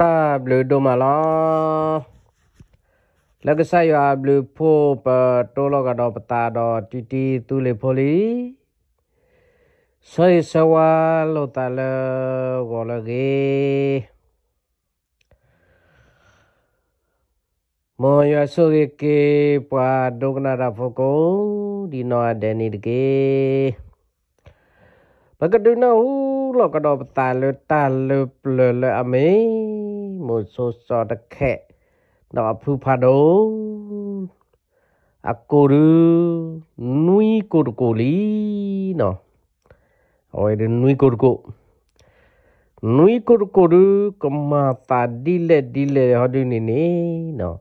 တဘလူဒိုမလာလက်ကဆာယာဘလူဖိုပတိုလကတော့ပတာတော့တီတီသူလေဖိုလီဆွေဆဝါလောတလဂောလဂေမောယဆုကေပွာဒုကနာရဖကိုဒီနောဒနီတကေဘဂဒုနဟုလောကတော်ပတာလတာလပလလအမေမို့စောစောတခက်တော့ဖူဖာဒိုအကိုရူနွီကိုကိုလီနော်အော်ဒီနွီကိုကိုနွီကိုကိုရူကမာတာဒီလက်ဒီလက်ဟောဒီနီနီနော်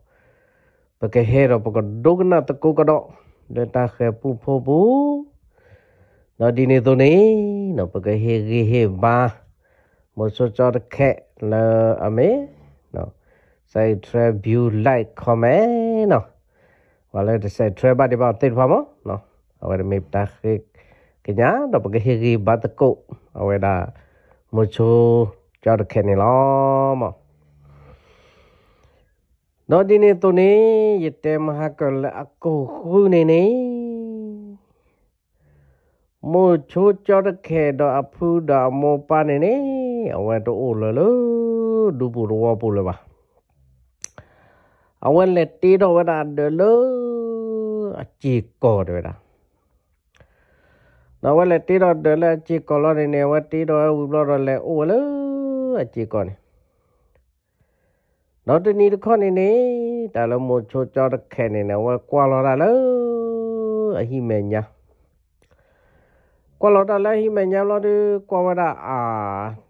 ပကဟေရပကဒုကနာတကိုကတော့ဒေတာခေပူဖိုဘူနော်ဒီနေသူနေနော်ပကဟေရေဟေဘာမောစောစောတခက်လာအမေ sai tre view like comment no wala de sai tre ba de ba tit phamo no awer me ta khik kinya do ba ge ri ba ta ko awer da mo chu cha de khen ni lo mo no di ne to ne yete maha ko la akko khu ne ne မို့ချိုးကြောတခဲတော့အဖူးတော့မောပါနေနေအဝဲတို့အိုလလဒူပူရောပူလပါအဝဲလက်တေးတော့ဝဒဒလောအချီကောတယ်ဗျာနော်ဝဲလက်တေးတော့ဒလအချီကောလောနေနေဝဲတေးတော့ဝူဘလောတော့လဲအိုလောအချီကောနေနော်တနီတခေါနေနေဒါလုံးမချိုကြောတခဲနေနေဝဲကွာလောတာလောအဟိမေညာကွာလောတာလဲဟိမေညာလောဒီကွာဝဒအာ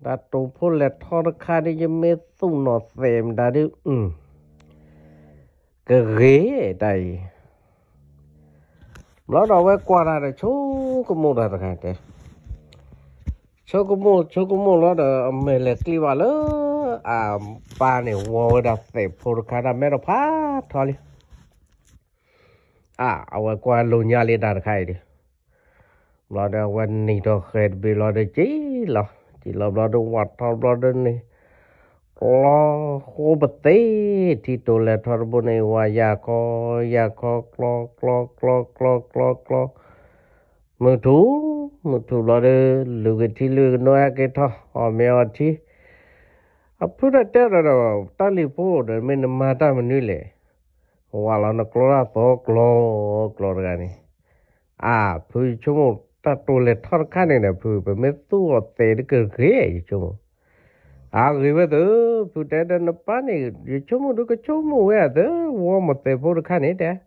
ဒါတုံဖို့လက်ထော်ခါဒီမေသုနော်သေမ်ဒါဒီอืม cái ghế ở đây nó đâu với qua ra là chú có mua được hàng cái chú có mua chú có mua nó được mày là kia vào lỡ à ba này ngồi đặt để phô cái đó mấy đó phá thôi đi à ông qua lùi nhà lên được khai đi lo đó quên nị đó khét bị lo đó chỉ lo chỉ lo lo đó hoạt thao lo đó đi ลองโคบเตที่ตัวเลทอร์บนวายาคอยาคอกลอกลอกลอกลอกลอกลอมือถูมือถูเราเดลูกที่ลูกน้อยก็ทออเมียที่อพูดแต่เราตั้งลีโพดไม่นมาตามันนี่เลยว่าเราเนี่ยกลราตกลอกลอกันนี่อ่าพูดชั่วโมงตดตัวเลทอร์ข้าเนี่ยพูดไปไม่ตัวเตะก็เกลี้ยชั่วโมง agrivedo putede no pani chomo do chomo weather wo mote por khane ta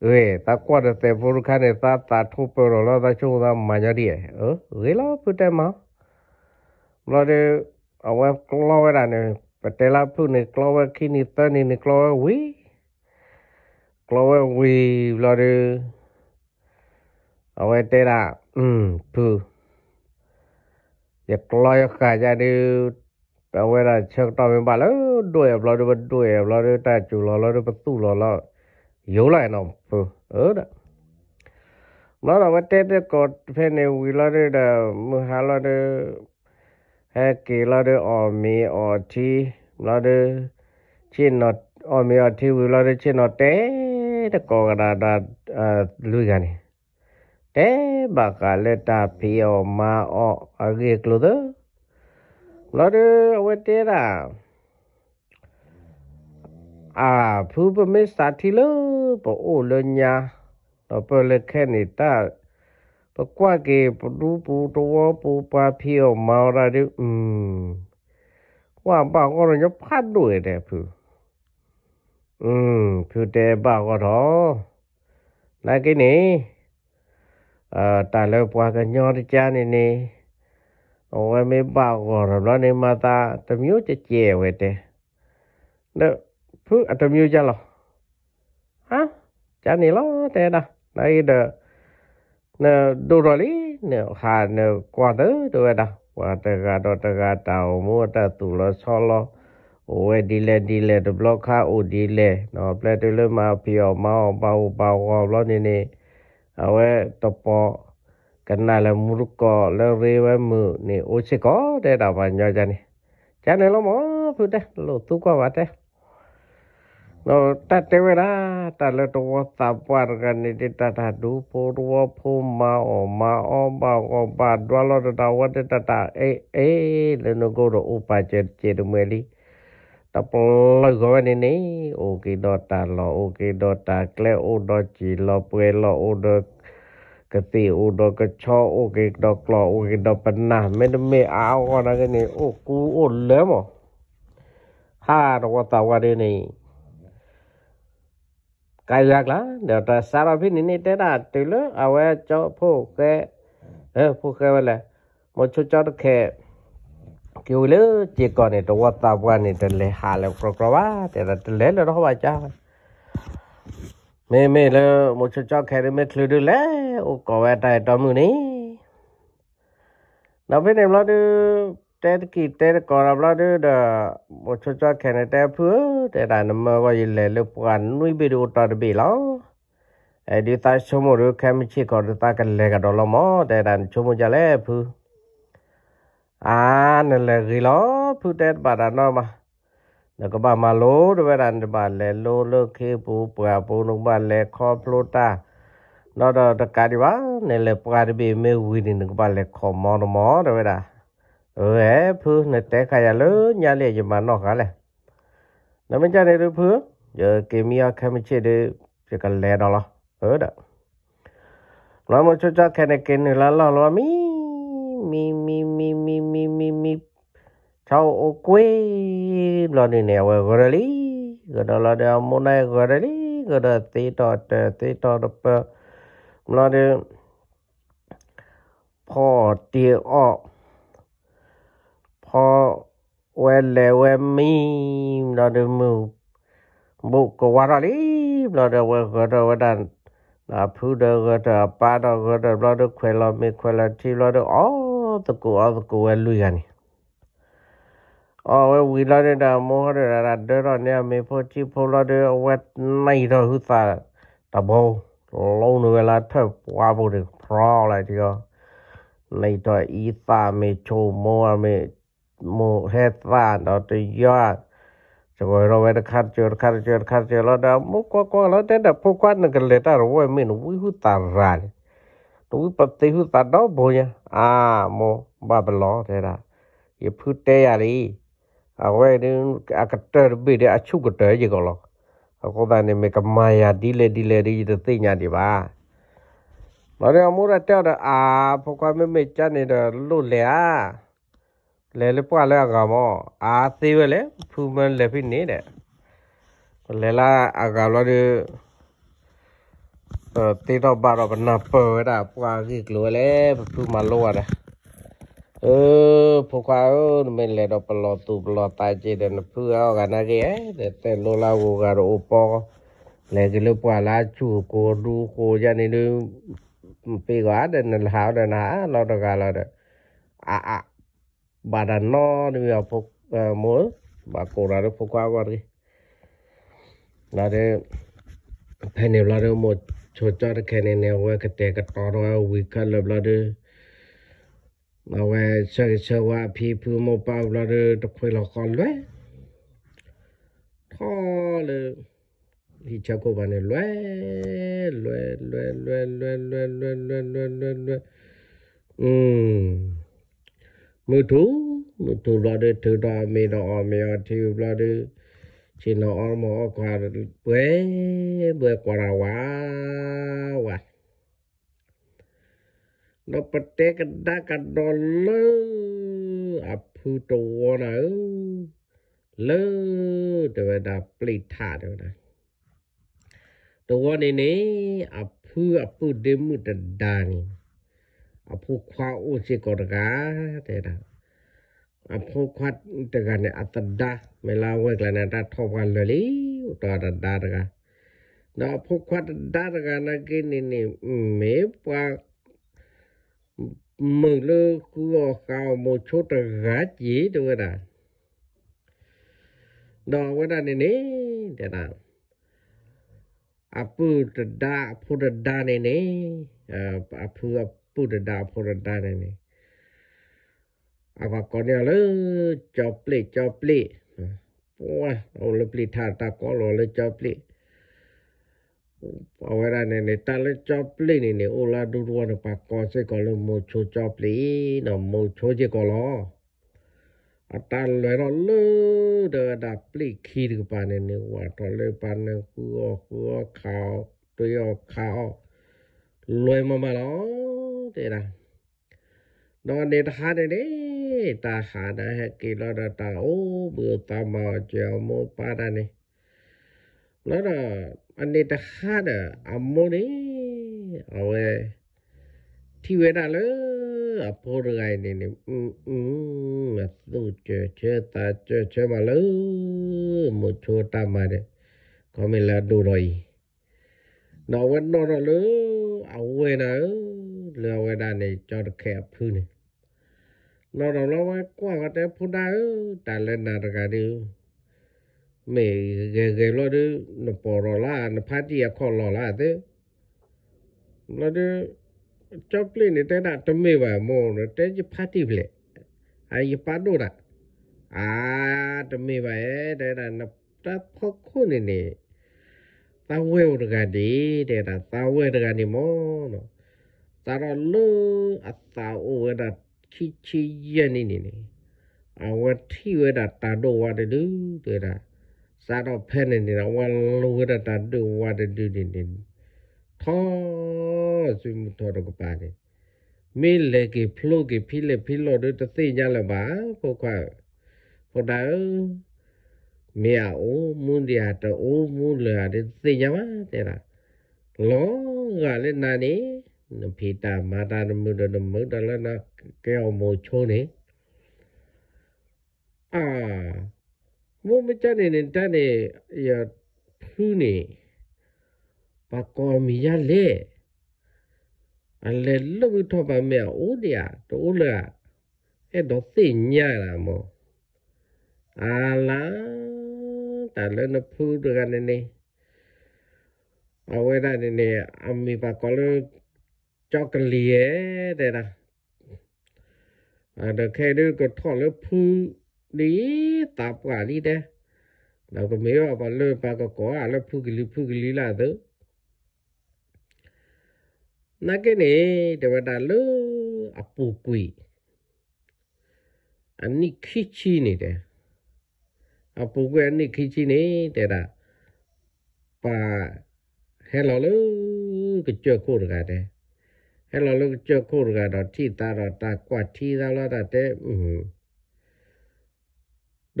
we ta kwada te por khane ta ta tho por lo ta chomo da manya die o we lo pute ma lo de awa klo we da ne patela pu ne klo we khini ta ni ne klo we klo we we lo de awa te da um pu ยปล่อยขาจะดูแปลว่าเชือกต่อเป็นบาแล้วด้วยเราดูด้วยเราดูแต่จู่เราเราดูประตูเราเราอยู่ไรน้องเออเด้อเราเราเต้นกดเพนวิเราดูเด้อมือหาเราดูแฮกีเราดูออมีออทีเราดูชินนออมีออทีวิเราดูชินนอเต้ตะกอกระดาษอ่าลุยกันนี่တဲဘကလက်တာဖီယောမာအောအဂေကလုဒလာဒအဝတေရာအာဖူပမစ်စာတီလပိုလညာတော့ပလက်ခဲနေတာပကွာကေပဒူပူတော်ပူပါဖီယောမာရာဒူอืมဝါပါကောရဖတ်လို့ရတယ်ဖူอืมဖူတဲပါကောတော့နိုင်ကိနေအာတာလပွားကညောတကြနေနေဝဲမေပါကောရောနေမတာတမျိုးကြကြဲဝဲတဲ့နော်ဖူးအတမျိုးကြလောဟာကြနေလောတဲ့တာနိုင်တဲ့နော်ဒူရလီနော်ဟာနော်ကွာတဲ့တော့တာဝါတကတော့တကတောင်မို့တတူလဆောလောဝဲဒီလေဒီလေဒဘလခအိုဒီလေနော်ပလက်တလမပြောမောပေါ့ပေါ့ဝလောနေနေเอาไว้ตบปอกันน่าละมุรุกอแล้วเรียกว่มือนี่โอเชก็ได้ดาวไปย่อยจันนี่จันนี่เราหมอพูดได้ลโลตุกว่าวัดได้เราตัดเทวดาตัดเลยตัวตาปานกันนี่ที่ตัดดูปูรัวพูมาออกมาออมบาออมบาดว่าเราจะดาววัดได้ตัดเอเอแล้วนกูรูอุปาเจเจดเมลี tập lo gọi này này ok đó ta lo ok đó ta kle o đó chỉ lo bê lo o đó cái gì o đó cái cho ok đó lo ok đó bận nào mấy đứa mẹ áo con đó cái này ô cú ô lẽ mà ha nó có tao cái này cái gì là để ta sao ra phía này thế là từ lúc ao cho phụ cái ờ phụ cái là một chút cho được kẹt คิวเลยเจีก่อนเนี่ยตัวตาวันเนี่ยจะเลยหาแล้วกรอกว่า แต่เราเล่นเล้วเราว่าจ้าไม่ไม่เลยมุชจ้าแค่ได้ไม่ถือดูเลยโอ้ก็แว่าแต่ตอมือนี้เราไม่ได้เราดูแต่กี่แต่ก่อนเราดูเด้อมุชจ้าแค่ในแต่เพื่อแต่ได้นำมาว่ายินเลยเลือกกันนุ้ยไปดูตอนบีล้ไอ้ดีตาชมูรู้แค่ไม่ใชีก่อนตากันเลยกับดอลล์มอแต่ดันชมูจะเล่พื่อအာနလဂီလောဖုတက်ပါရနောမနကဘာမလိုဒဝရန်ဒဘာလေလိုလခေပူပွာပူလုံဘာလေခေါပလိုတာနော်တော့တကဒီပါနဲလေပွာဒီဘေမေဝီဒီနကဘာလေခေါမောမောဒဝရဝဲဖုနတဲခါရလညလေယမနောခါလေနမကြတဲ့ဖုယကေမီယာခမချေတဲ့ပြကလေတော့လားဟုတ်တယ်လာမချချခဲနေကင်းလာလာလာမီမီမီမီချောအကွေးဘလနေနေဝဲဂရလီဂဒလာဒမုန်နိုင်ဂရလီဂဒတေတော်တေတော်ပမလာတဲ့ဖော်တီအော့ဖော်ဝဲလေဝဲမီမလာတဲ့မူဘုကဝရလီမလာတဲ့ဝဲဂရဝဒန်နာဖူဒဂတပါဒဂတဘလဒခွဲလာမေခွဲလာတီဘလဒအော်တကူအော်တကူဝဲလူရနီอาววิลาเดามอเดราเดรนเนี่ยมีพอที่พลาเดอเวทในดอหุสาตบโลงเวลาเทบว่าบุรพรอะไรทีก็ในตัวอีตาเมโชโมเมโมเฮตาดอตยอดจะไปเราไปคัดเจอคัดเจอคัดเจอเราดามุกก็แล้วแต่ดับพวกวันนึงกันเลยตาเรู้วาไม่หนูวิหุตาราลยหนูปฏิหุตาดอกบุญอ่ะอ่าโมบ้าบลอเท่าไรอยิ่งพูดเตยอะไร awe din akatter bi de achu kutter ji golo ko da ne me kamaya dile dile ri de te nya di ba ma re amu ra ta da a pho kwa me me cha ne da lu le a le le pwa le ga mo a te we le phu man le phi ne de le la a ga lo de တေတော့ဘာတော့ကနပ်ပေါ်ရပွားကြီးကလိုလေပူမလောရတယ်เออพวกเขาไม่เลยเราปลอตูปลอตายเจเดนเพื่อเอากันอะไรเดแกแต่โลลาวูการอุปอเลยก็เลยปลาลาชูโกดูโคจันนี่ดูปีกว่าเดินหาเดินหาเราต้องการเราเด้ออ่ะอ่ะบาดานนอนี่เราพกเอ่อมัวบาโคราเราพกว่าก่อนดิเราเด้ภายในเราเด้หมดชดจอดแค่ในแนวว่ากระแตกระตอเราวิ่งคันเราเดินမဝဲချက်ချက်ဝါဖီဖူမပေါလာတဲ့တခွေလောက်ခေါ်လွယ်ထော်လေဒီချက်ကိုပါနေလွယ်လွယ်လွယ်လွယ်လွယ်လွယ်လွယ်လွယ်လွယ်လွယ်လွယ်อืมမတူမတူလာတဲ့ထတာမေတော့အမေအတီလာတဲ့ရှင်တော်အမောကွာပွဲပွဲကွာဝါဝါนปเตกด é cái đá cái đó lơ à นะเ tổ l ด lơ rồi đã plei thả r ồ า n ตัวนี้นี่อับพูอับพูเดมุดดานีอับพูควาอุสิกอร์กาเท่ะอับพูควัดตะกันเนี่ยอัตดาเมลาเวกลนะาทอวันเลยตัวตาดาระกานะอาบพูควัดดาระกานะกินนี่เมัะมือลกูเอาหมดชุดกระจีด้วยนะดอกว่าได้เนี่ยเดี๋ยนะอาปูดดาปูดดาเนี่ยนี่ยอาปูปูดดาปูดดาเนี่ยนี่อาปากเนี่เลยจอบเลียจอบเลี่ยว้าเอาเลยเปลี่ยถาตาก็เลยจอบเลียเอาไว้ได้เนี่ยตาเลจับลีนี่เนี่ยอุลาดูดัวนปากกอนเสกอลมูโชจับลีนอโมโชเจกอลออัตาเลยรอลดเดอดับลีขีดกปานี่นี่ยว่าตอเลปานนี่คัวคัวขาวตัวขาวรวยมามาล้อเดี๋ยนะนอนเดทานีเนี่ตาหาได้ฮะกีรอดตาโอ้เบื่อตาเมาเจ้ามูปานนี่แล้วเ่ะอันนี้ตะขาดอ่ะอามโมนี่เอาไว้ที่เวลาเลยอพอรงไ้นี่นี่อืมอืมสู้เจอเจอตาเจอเจอมาเลยมุดโชตามาเนี่ยก็ไม่ละดูเลยนอนวันนอนเลยเอาไว้นะเรือเวลานีนจอดแคบพื้นนี่นอนเราม่ากว่าแต่พูดได้แต่เล่นนาฬิกาดีม่เกเกลอดูนปอรอลานพัดที่อคอลอลาเดลอดูจอบเลยนี่แต่ดาตมีว่ามอนแต่จะพัดที่เล่าไอ้ยปาดดูะอ่าตมีว่าแต่ดานพัดพกคนนี่ตาเวอร์กันดีแต่ดาตาเวอร์กันดีมอนตาเรลูอัตาอวดาชิชิยันนี่นี่เอาวัดที่เวดาตาโดวาเดือดเดือดစာတော့ဖဲနေနေတာဝါလိုရတာတူဝါတတူတင်တင်ထောဆွေမတော်တော့ကပါတယ်မေလေကေဖလိုကေဖိလေဖိလိုတို့တသိကြလပါပုခဖို့တာမေအိုမွန်ဒီယာတိုမူလာတဲ့သိကြပါတဲ့လားလောကလည်းနာနေဖီတာမာတာမုဒနမုဒလနာကဲအမိုချိုးနေအာမိုးမကြနေတဲ့တက်နေရဖူးနေပကောမီရလေအလေလို့ပြီးတော့ပါမယ်အိုးတရားတိုးလာအဲ့တော့သိညလာမောအာလာတလည်းနဖူးတကနေနေအဝဲတာနေနေအမီပါကောလကြောက်ကလေးတဲ့လားအဲ့ဒါခဲတဲ့ကထော်လို့ဖူးนี่ตาปอะไรเด้อแล้วก็เมื่อวานเลยปากก็ก้อนแล้วพูกลิพูกลิลเด้อนั่นแค่นี้เดี๋ยวดาลูอปูกุยอันนี้ขี้ชีนี่เด้ออปูกุยอันนี้ขี้ชีนี่เด้อไปเฮลโลลูก็เจอคู่กันเด้อเฮลโลลูก็เจอคู่กันเราที่ตาเราตากว่าที่เราเราตาเด้อ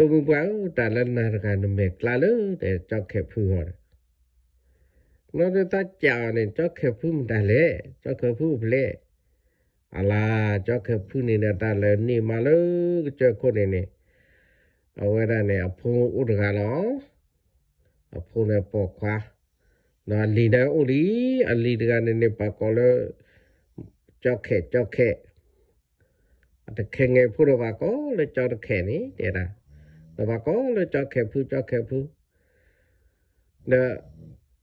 ဒုံပွားတာလနာရကနမေကလာလုံးတဲ့ကြောက်ခဲဖူးဟောတယ်နော်တဲ့တကြနဲ့ကြောက်ခဲဖူးမတလဲကြောက်ခဲဖူးပလဲအလားကြောက်ခဲဖူးနေတဲ့တလည်းနေမလို့ကြောက်ခုနေနေအဝဲရနဲ့အဖုံဥဒကလောအဖုံနဲ့ပေါ်ခွာနော်လီတဲ့ဥလီအလီတကနေနေပါကောလကြောက်ခဲကြောက်ခဲအတခဲငယ်ဖူးတော့ပါကောလေကြောက်ခဲနေတဲ့လားဘာဘာကောလေကြောက်ခဲဖူးကြောက်ခဲဖူးဒါ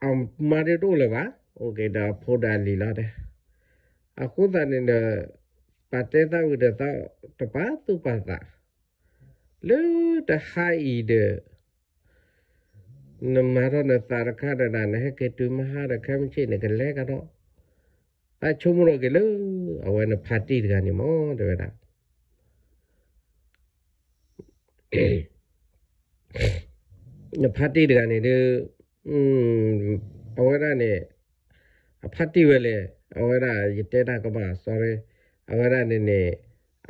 အမ်မာရီတိုလေပါโอเคဒါဖိုဒါလီလာတဲ့အခုတန်နေပတ်တဲ့တာဝဒတာတပါတူပါတာလေတဟိုင်ဒနမရနတာရခဒနာနဲ့ကေတူမဟာရခမ်ချိနေကလေကတော့အချုံရောကလေအဝနဖာတီတကနေမောတဲ့ဗျာဖတ်တိတကနေတူอืมအဝရနဲ့အဖတ်တိဝဲလေအဝရရတဲတာကပါ sorry အဝရနဲ့နေ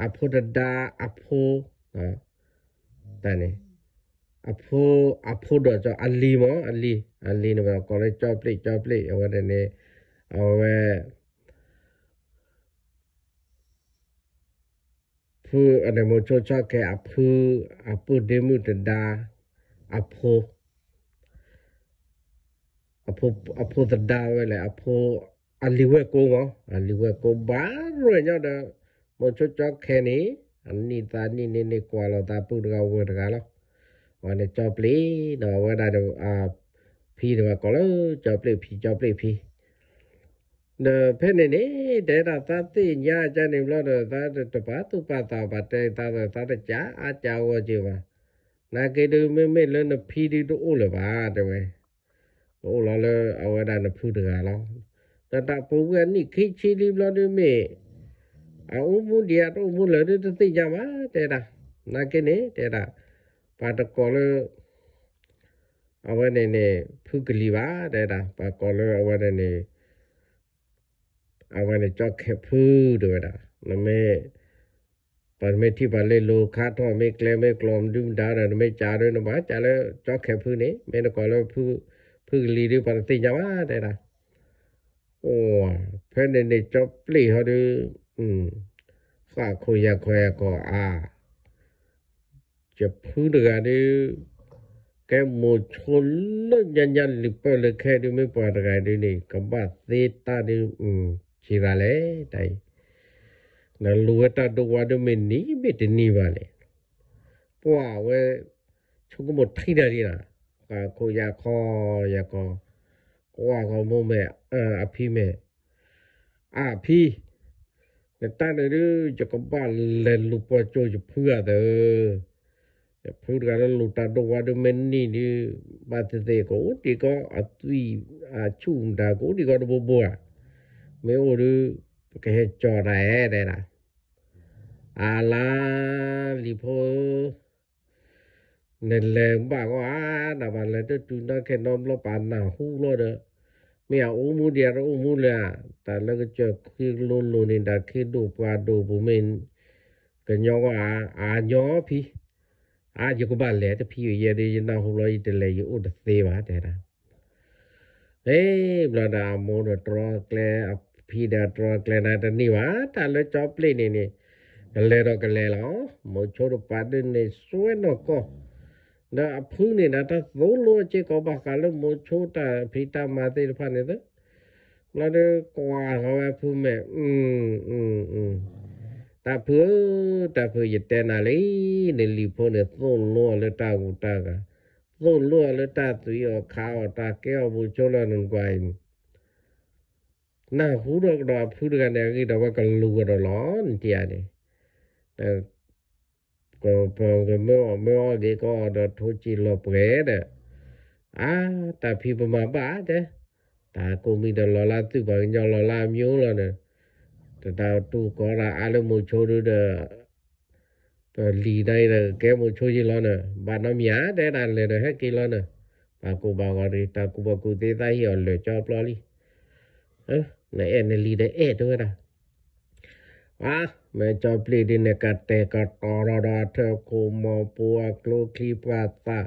အဖို့တဒါအဖို့နော်တန်နေအဖို့အဖို့တော့ကြောအလီမောအလီအလီနော်ကောလေးကြောပလိကြောပလိအဝရနဲ့အဝဲဖူအနေမချိုချော့ကဲအဖူအဖူဒေမှုတဒါအဖိုးအဖိုးအဖိုးတဒါဝဲလေအဖိုးအလီဝဲကိုငောအလီဝဲကိုဘာရွေညတော့မချွတ်ချောက်ခဲနေအနိတာနိနေနေကွာလို့တာပုဒကဝဲတကလားဝါနေကြောပလီတော့ဝဲတာတော့အာဖီတော့ကောလို့ကြောပလီဖီကြောပလီဖီနော်ဖဲနေနေတဲ့တာသတိညာကြနေလို့တော့သာတပတ်သူပတ်တာပတ်တဲ့သာသာတကြအကြဝကြပါနာကေတုမေမေလနဖီဒီတိုလဘာတဝဲโอ้ลาเลอาวดานพูดกาลอตะตะปูกันนี่คิชิลิบลอดิเมအူမူဒီယာတော့မူလတဲ့တိကြမှာတဲ့တာနာကင်းနေတဲ့တာပါတကောလအဝနေနေဖုကလီပါတဲ့တာပါကောလအဝနေနေအဝနေကြောက်ခဲဖူးတဲ့တာနမေปันไม่ที่ปันเลโลคาทอไมกเลไม่กลอมดุมดานะไมจาด้วยนะบ้าจ่าแล้วจอกแค่พื้นนี้ไมนก่อนแล้วพื้นพื้นลีดูปันตีย้าว่าได้ละโอ้เพื่อนในจอบปลีเขาดูอืมฝาคุยาคุก็อ่าจะพื้เดือนดูแกหมดชนลึกยันยันหรือเปล่ารือแค่ดูไม่ปลอดภัยดูนี่กับบ้าเซตาดูอืมชิราเล่ได้လလူဝတတဝဒမနီဘတနီပါလေပွာဝဲချုပ်မထိတာရီလားကာကိုရခေါ်ရကောကိုကမမဲအဖီမဲအဖီနတန်ရူကြကပါလလူပချိုဖူရတယ်ဖူကရလူတတဝဒမနီနီဘာတဲ့ကိုဒီကအသွီအချုံဒါကိုဒီကတော့ဘောဘောမေဟိုရူ cái cho rẻ đây nè à la li phô nên là bà có á là bà là tôi chúng ta cái nom lo bàn nào hú lo được mẹ ô mu đi ra ô mu là ta là cái cho khi luôn luôn nên đã khi đồ qua đồ của mình cái nhau có à à nhỏ phi à giờ có bà lẽ thì phi vậy đi nào hú lo gì thì lấy ô được thế mà thế nè เอ้บลาดาโมโนตรอแกลอဖီဒါတရကလနာတနိဝါတာလချောပလိနေနေကလေတော့ကလေလောမချိုရပါဒနေဆွေနောကောဒါအဖူးနေတာတသုံးလို့အချေကောပါကလည်းမချိုတာဖီတာမာသေးဖာနေတယ်လာတဲ့ကွာဟောဖူးမဲ့อืมอืมอืมတဖူးတဖူးရတဲ့နာလေးနေလီဖုန်းနဲ့သုံးလို့လက်တာကိုတာကသုံးလို့လက်တာသူရောခါတော့တာကဲဘူးချိုးလို့နွန်ကွိုင်း na phudo đo phudo gan cái đo ba cái lu đo ló tia này có có cái mơ mơ cái có đo thu chi lo bể đó à ta phi bơm mà bả ta cô mi đo lo la tu bằng nhau lo la miếu lo nè ta tu có là alo một chỗ đó đó rồi lì đây là cái một chỗ gì lo nè bà nó nhá đây là lề rồi hết kia nè bà cô bà gọi đi ta cô bà cô tê tay hiểu lề cho lo đi 嗯。na en li de e to ra a me cho pli de ne ka te ka to ra ra the ko mo pu a klo kli pa pa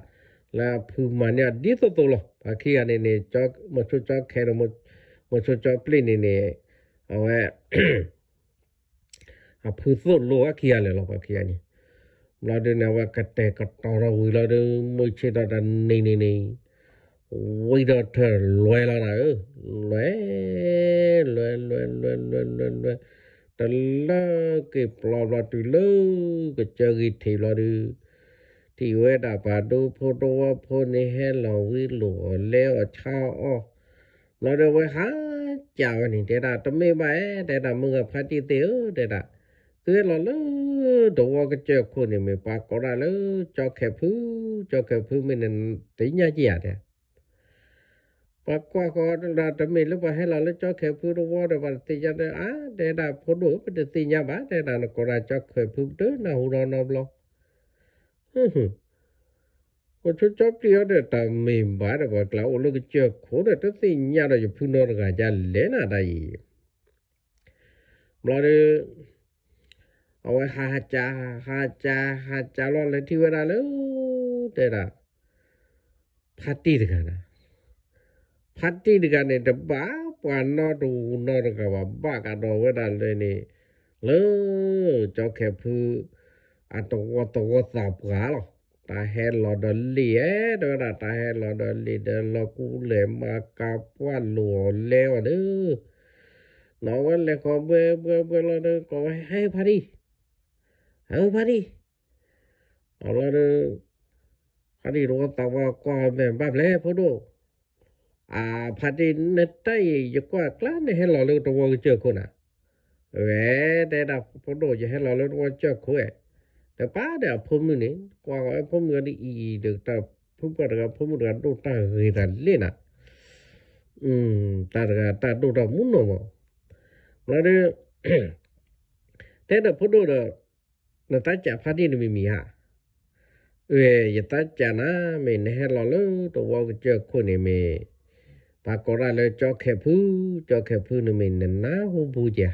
la phu ma ne di to to lo pa ki ane ne cho mo cho cho khe mo mo cho cho pli ne ne awe a phu so lo a ki ale lo pa ki ane la de ne wa ka te ka to ra wi la de mo che da da ne ne ne โอ้ยเดี๋เธอรวยแล้วนะเออรวยรวยรวยรวยรวยรวยรวยแต่ละเก็บปลอดตีลูก็เจอกิทีเราดูที่เวดาปาดูพอดูว่าพอนี่ให้เราวิหลัวเล้วเช่าอ๋อเราเดี๋ยวไปหาเจ้าหนิเด็ดาต้องไม่ไหวเด็ดามึงกับพระจีเตียวเด็ดาคือเราลลยตัวก็เจอคนนี่ไม่ปากก็ได้เลยจอแค่พื้นจอแค่พื้นไม่นั่นตีนญาเจียเนี่ย và qua có là trở mình lúc mà hay là nó cho khởi phương nó vô rồi và tự nhiên đây á để là phố đủ bà để tì nhà bà để là nó có ra cho khởi phương tứ là hù rò nó lo có chút chóp đi ở đây ta mềm bà rồi bà lão lúc chưa khổ rồi tất tự nhiên rồi giờ phương nó là gà ra lẽ là đây mà đi ôi ha cha ha cha ha cha lo lên thi ra lớn đây là phát đi được hả ฮัตตี้ดีการเนี่ยบ้าปวนอตูนอตกับว่าบ้ากันโดนเวดันเลยนี่เลอเจ้าแค่พืออันตัวตัวสับกาหรอตาเห็นหลอดเลี้ยดอกนะตาเห็นหลอดเลี้ยดอกลูกูเหลมากาปวนหลวงแล้วเนื้อน้องวันเลยขอเบอร์เบอร์เบอร์เราเลี้อขอให้พอดีเอาพอดีเอาเราเลี้อพอดีรู้ตัวว่าความแบบแบบแล้วพอดูอาพัดินเนตไตยกว่า กล้า่ให้หล่อเลือดตัวเจอคนอ่ะเวแต่ดาพอดจะให้หล่อเลือดตัวเจอคนแต่ ป้าเดาพมือนี่กว่าก็พมือนี่อี เด็กตาพมือกับพมือกันโดนตาเฮียนเล่นอ่ะอืมตาเด็กตาดนตาหมุนหน่อมแล้วเนี่ยแต่เดาพอดเดาเนต้จะพัดินไม่มีฮะเว้ยตาจะนะไม่ให้หล่อเลือดตัวเจอคนนี่ไม่ပါကောရလေကြောက်ခဲဖူးကြောက်ခဲဖူးနမင်းနာဟုဘူးကြ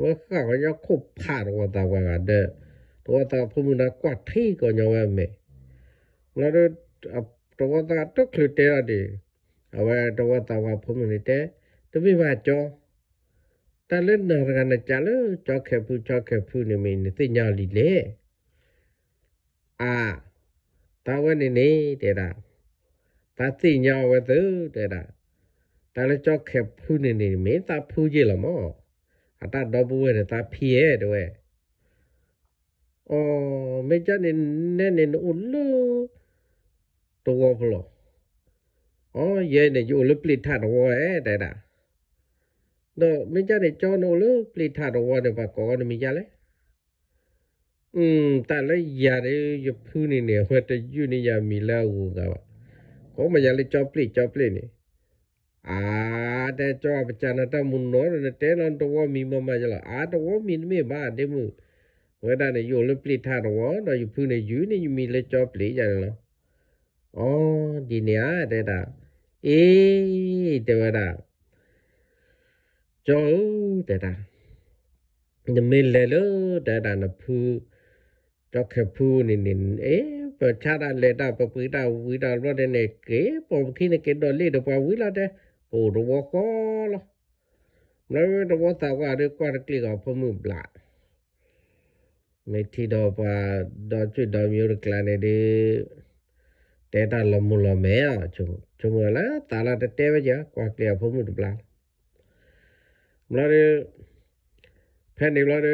ဝါခါကရခုဖာရဝတာဝါဒတော်တာဖုန်နာကွတ်ထေးကိုညဝဲမေငါတို့တော်တာတုတ်ခလတဲရဒီအဝဲတော်တာဝါဖုန်နေတဲ့တပိပါကြောတလနရကနကြလကြောက်ခဲဖူးကြောက်ခဲဖူးနမင်းသိညာလီလေအာတာဝနေနေတဲ့တာတာတိညာဝတ်သူတဲ့တာတာလည်းကြောက်ခဲဖူးနေနေမေတာဖူးကြည့်လမောအတတော့ဘူးရတာဖီရဲ့တဲ့အော်မေချနေနဲ့နေဦးလို့တော့ဘလို့အော်ရဲ့နေယူလို့ပလစ်ထတော့ရဲ့တဲ့တာတော့မေချနေကြောနိုလို့ပလစ်ထတော့တဲ့ဘာကောနမီကြလဲอืมแต่ละอย่าได้อย่าพูดนี่เนี่ยหัวจะอยู่นี่อย่ามีแล้วกูก็ผมไม่อยากเลยจอปลีจอปลีนี่อ่าแต่จอประจานาตามุนนอร์เนตเตอร์นตัวมีมามาจะละอ่าตัวมีไม่บ้าเดี๋ยวมื่เวลาในี่ยโยนปลีทาตัวเนาะอยู่พื้นในยืนนี่มีเลยจอปลีอย่างเนาะอ๋อดีเนี่ยแต่ดาเอ้เดวดาจอแต่ด่าเนี่ยไม่เลยเลยแต่ดาานะพูจอแค่พูนี่นินเอချာတာလေတာပပိတာဝိတာရောတဲ့နေကေပုံခိနေကေတော်လေးတော့ပါဝိလာတဲ့ဟိုတော့ကောလားနော်တော့တာကရကွာကလီကဖမှုဘလာမေတီတော့ပါတော့ချွတ်တော့မျိုးကလနေတယ်တဲတာလမူလမဲအချုံချုံလားတာလာတဲပဲကြာကွာကလီဖမှုဘလာမလားဖဲနေလား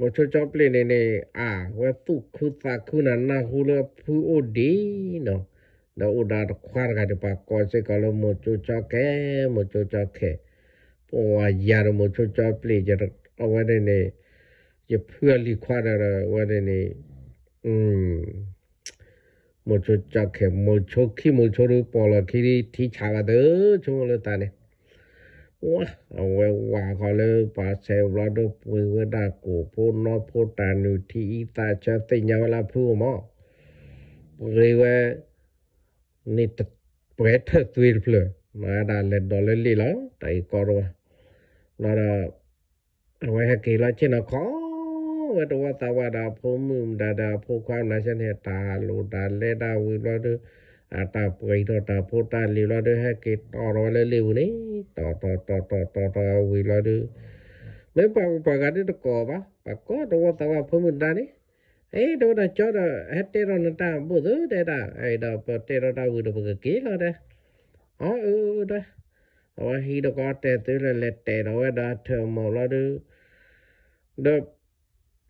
มอชจอบเลนเนี่ยอ่า่าตุคืุตาคือนั่นนะฮูเลฟูโอดีเนาะแล้วอุดรควารกันปากกอเซกอลมุชจอบแกมุชจอบแกปัวยารมุชจอบเลจะเอาไว้เนี่ยจะเพื่อลีควารอะไรไว้เนีอืมมุชจอบแกมอชขี้มอชรู้ปอลคีรที่ชาวเด้อชงเลยตาเนี่ยဝါဝဲဝါခေါ်လေပါဆေဝလာဒပွေဝဒကိုပိုနောပိုတာနုတီတာချတိညာဝလာဖူမောရေဝဲနေတပွဲထသွေးဖလမာဒါလက်ဒေါ်လလီလာတိုင်ကောရောနာရာဝဲဟကေလာချင်နခေါဝတဝတဝဒါဖုံမှုဒါဒါဖုခွာနာရှင်ဟတာလိုဒါလက်ဒါဝီလောတို့ตาป่วยต่อตาพูตาลีรอด้วยให้เกิดต่อรอเลยเร็วนี่ต่อต่อต่อต่อต่อต่อวีรอด้วยเนืปากปากกันนี่ตะกอปะปากก็ตัวตัวพมันได้นี่เอ้ดูนะจอดเฮตเตอร์นั่นตาบุยรเดดาไอ้ดาวเปเตอร์ดาวดูปกเกลอเด้อ๋อเออได้ว่าฮีดก็เตะตัวเล็ดเตะเอาไว้ดาเธอมอลดูเด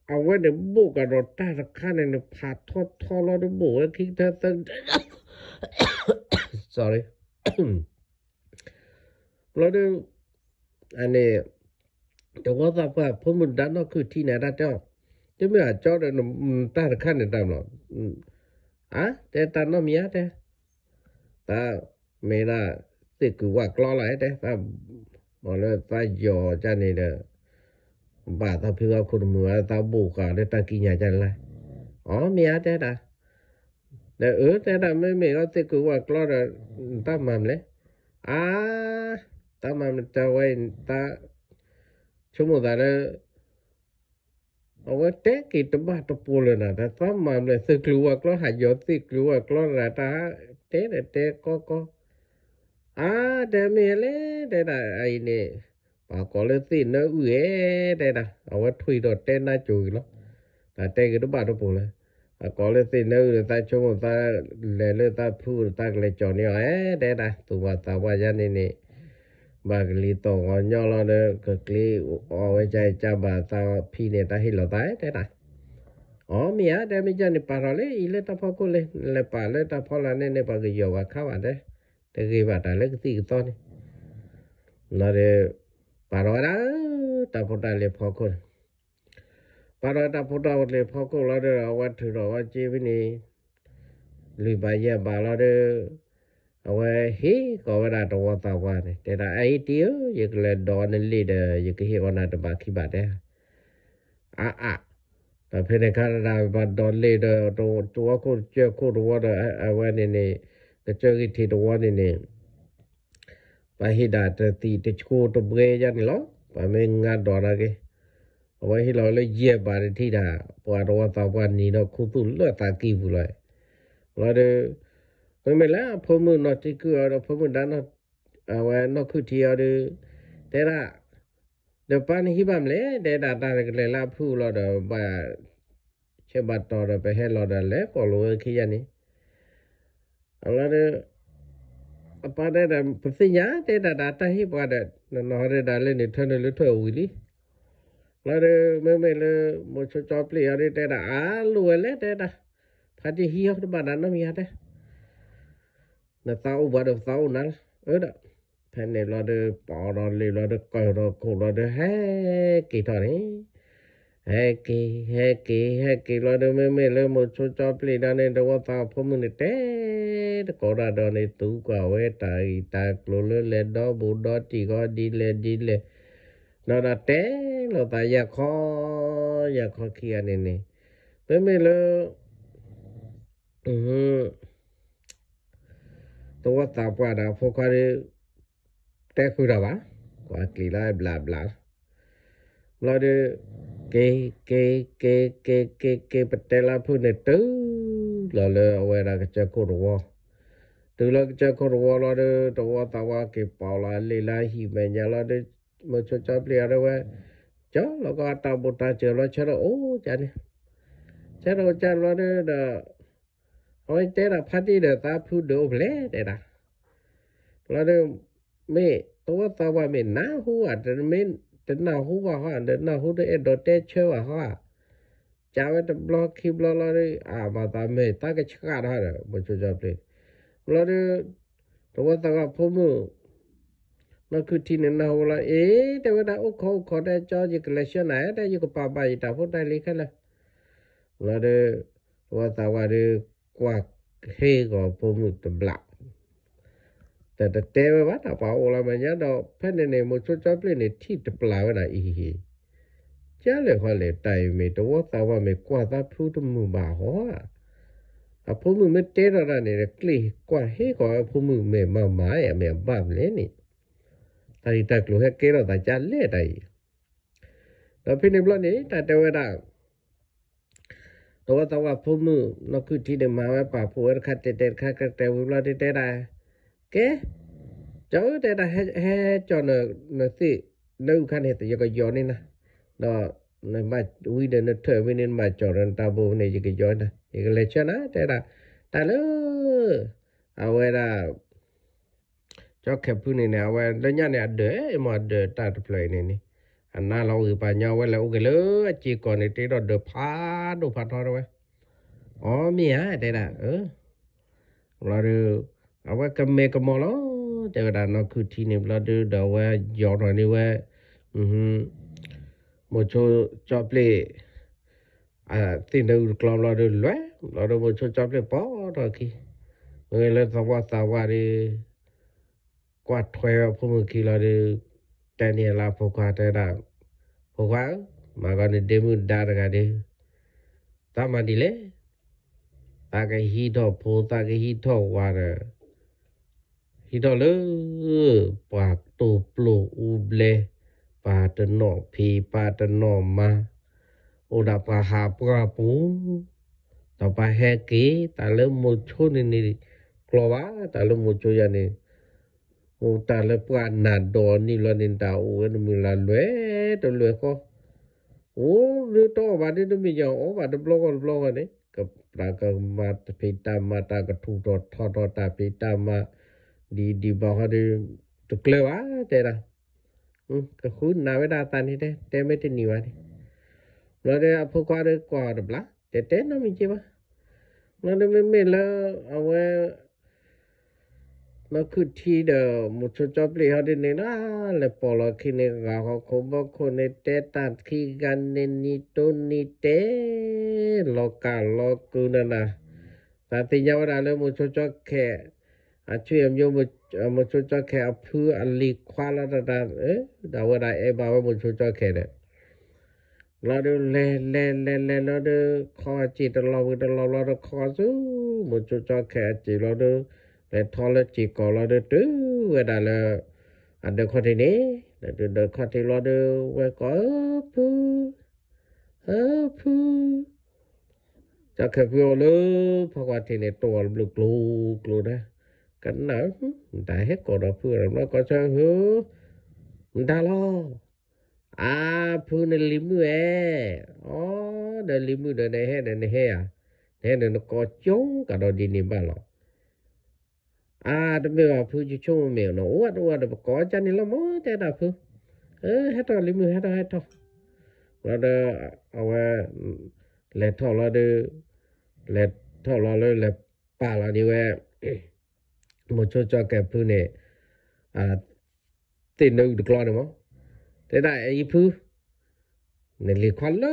เอาไว้เด็กบุกกระโดดตาสักข้างหนึ่งเดี๋ผ่าทอดทอดแล้วดียบุกแล้วทิ้งเธอตั้ง sorry เราดูอันนี้ตัว็ทสับว่าพมุนดันนอคือที่ไหนได้เจ้าจะไม่อาจเจ้าไดินตาขั้นเด้ตามหรออ่ะแต่ตานนอมีอะไรตาไม่ได้สิคือว่ากลอไรแต่ตาบอกเลยตาหยอจานี่เด้อบาดตาพิวาคนเหมือตาบุกอ่ะได้ตากินยาจันไรอ๋อมีอะไรได้ nè ứ thế là mấy mẹ nó tê cứ qua lo là ta mầm lấy à ta mầm ta quay ta chúng một ta đó ông ấy té kỳ tụm ba tụm bù lên nè à, ta ta mầm lại tê cứ qua lo hạt gió tê cứ qua lo là ta té là té có có à để mẹ lấy để là ai nè bà có lấy tin nó uế đây nè ông ấy thui đồ té na chùi lắm là té cái đó ba tụm bù lên အကောလေသိနေရတာချုံတာလေလေတာဖူတာလေကြော်နေအဲတဲ့တာသူဘာတာဘာရနေနေဘာကလေးတော့ညော်လာတဲ့ကကလေးအဝဲကြိုက်ကြပါတာဖီနေတာဟိလောတဲ့တဲ့တာအော်မီယာဒါမီဂျန်နေပါရလေဤလေတဖကိုလေလေပါလေတဖလာနေနေပါကယောကခါပါတယ်တကယ်ပါတာလေသိတော့နေနော်ရပါရတာတဖတာလေဖကို Bharata Buddha le phoko la de wa thu ro wa chi bi ni li ba ya ba la de wa hi ko wa da to wa ta wa ne te da ai ti yo ye le do ne li de ye ki he ona de ba ki ba de a a ta phe ne ka da ba do le de to to wa ko che ko do wa de a wa ne ne de che ki ti do wa ne ne ba hi da te ti te ko to bre ya ne lo ba me nga do ra ke ဝဲဟီလောလေယေဘာရတိတာပွာရောတာပွာနီတော့ခုသူလွတ်တာကိဘူးလေလာတဲ့ဝဲမလာဖုံမနော်တိကူရောဖုံမဒါနော်အဝဲနော်ခုတီရောတဲ့ရာတော့ပန်ဟိဗမ်လေတဲ့တာတာကလေလာဖူလောတော့ဘာချက်ဘတ်တော်တော့ပဲဟဲလောတော့လေပေါ်လို့ခိရနေအလာတဲ့အပါတဲ့ပစညာတဲ့တာတာဟိပွားတဲ့နော်ရဒါလေးနေထနေလွတ်ထွက်ဝီလီ Lare meme le mocho chopli ari teda alu ele teda. Phati hiyo de banana mi ate. Na tau ba de tau nal. Öda. Phane lo de pa ro le lo de ko ro ko lo de he ki to ni. He ki he ki he ki lo de meme le mocho chopli da ne de wa ta pho mu ne te de ko ra do ne tu kwa we ta ta klo le le do bu do ti go di le di le. เราดัเต้ลราตายอยากขออยากขอเคลียร์นี่นี่แต่ไม่เลิอือตัวตาปาดาฟกอะไรแต่คุอเราวะกว่ากี่ไรบลาบลาเราเดเกเกเกเกเกเกปเตลาพูดในตู้อเราเลยเอาไว้เราจะกุรูว่ตัวเราจะคุรูว่เราเดตัวตาวาเก็บเปล่าลายลายหิมะเนี่ยเราเด mà cho cho bia đâu vậy à? chó nó có tàu một tàu chờ nó chờ đâu ô chả đi, chờ đâu chờ lo nữa là hồi té là phát đi được ta phụ đồ lẽ đây đã lo nữa mẹ tôi tao bà mẹ ná hú à đến mẹ đến nào hú vào hoa đến nào hú đấy đồ té chơi vào hoa cháu ấy tập blog khi blog lo đi à mà ta mẹ ta cái chắc cả đó rồi một chút cho bia lo nữa tôi tao gặp phụ mưu no kuti ne na hola e te wada o kho kho da cho ji collection na da yu pa ba ta pho dai le khala la de wa ta wa de kwa he go po mu te bla ta ta te wa ta pa o la ma nya do phe ne ne mo cho cho ple ne thi te bla wa da i hi cha le kho le tai me to wa ta wa me kwa ta phu tu mu ba ho a phu mu me te ra ra ne le kle kwa he go phu mu me ma ma ya me ba le ni သာရီတက်ကလိုဟဲကဲတော့တာကြလက်တိုင်တော့ဖိနေဘလနေတတဝဲတာတော့တော့ဖုံမှုနခုတီဒမဝပါဖိုရခတ်တဲ့ခတ်တဲ့ဝလာတဲ့တာကဲကျော်တဲ့တာဟဲဟဲကျော်နနသိလောက်ခနဲ့တရကယောနေနာတော့နမဝိဒနထဝိနေမကျော်ရန်တဘုံနေရကယောနာရကလေချနာတဲ့တာတလူအဝဲတာจอกแคปุนี่นะว่าแล้วญาเนี่ยเด้อมาเด้อตาตะเพลนี่นี่อันน่าเราอือปัญญาไว้แล้วโอเคเลยจีก่อนนี่ติดดอพาดูพาทอไว้อ๋อมีฮะได้ละเออ เราดูเอาว่ากะเมกะมอลอแต่ว่าน่ะคือทีนี่เราดูดอว่ายอหน่อยนี่ว่าอือหือโมโชจอเปลอ่าติดดูกลอเราดูล้วยเราดูโมโชจอเปลปอดอกี้เออแล้วสวะสวะดิกว่าถวยพมกีลาดิတန်ရလာဖောက်ခါတဲ့တာဖောက်ခါမကနေဒေမှုဒါရကဒေတာမဒီလေတာကဟီတော့ဖိုတာကဟီတော့ဝါရဟီတော့လေပါတူပလိုဦးဘလေပါတနောဖီပါတနောမအိုဒါပါဟာပရာပူတော့ပါဟဲကေတာလေမိုချိုနေနေကလောပါတာလေမိုချိုရနေโอ้ตาละปานาดอนี่ละนินตาโอ้นมีละเลตะเลก็โอ้ฤตอบาดิตมีอย่างโอ้บาดบลอกบลอกนี่กับปรากมาตเพตามาตากทุตอทอตอตาเพตามาดีดีบ่ฮะดิตะเลวะเตระอืมก็คุณนาเวดาตานี่เตเตเมตินีวะนี่แล้วได้อภควาได้กว่าดบละเตเตนะมีจิบะแล้วได้ไม่เมละเอาไว้มนคือที่เดิมมุชจอบเลยเขาดินนะเลยปอลคินกาเขาคบคนเนเตตันขี้กันเนนิตุนิเตลกาลกุนนะแต่ทียาวดาเลยมุชจอบแค่อาช่วยมยมุมุชจอบแค่เพื่ออลีควาลระดับเอ๊ดาวดาเอบาวมุชจอบแค่เนี่ย เราดูเล่เล่เล่เล่เราดูคอจีตเราเราเราเูาคอซูมุชจอบแค่จีเราดูแต่ทอลจีกอลอดตื้อเวดาลอันเดอรคอนเทนี้เดอร์คนที่ลอดเวกอพูฮพูจะเขายนพูลุเพราะว่าที่ในตัวลูกลูกลูนะกันนะได้ให้กอดอพูแล้วก็ช่างหูมันได้ออาพูในลิมือเออเดลิมือเดินในแห่ในแห่อะแห่ในนกกระจงกับดินนี่บ้างหรออาดมีว่าพูดจะช่วงเมียน้องว่าดูว่าดูปก็จะนี่ละมั้งแต่ดาพูเออฮัตโต้ลิมือฮัตโต้ฮัตโต้เราเดอเอาว่เล็ดท่อลาเดือเล็ดท่อลาเลยเล็ดป่าละนี่เว้ยมุชชั่วแก่พูเนี่ยติดนู่นกลอนมั้งแต่ได้ไอ้พูนี่ลีควันลู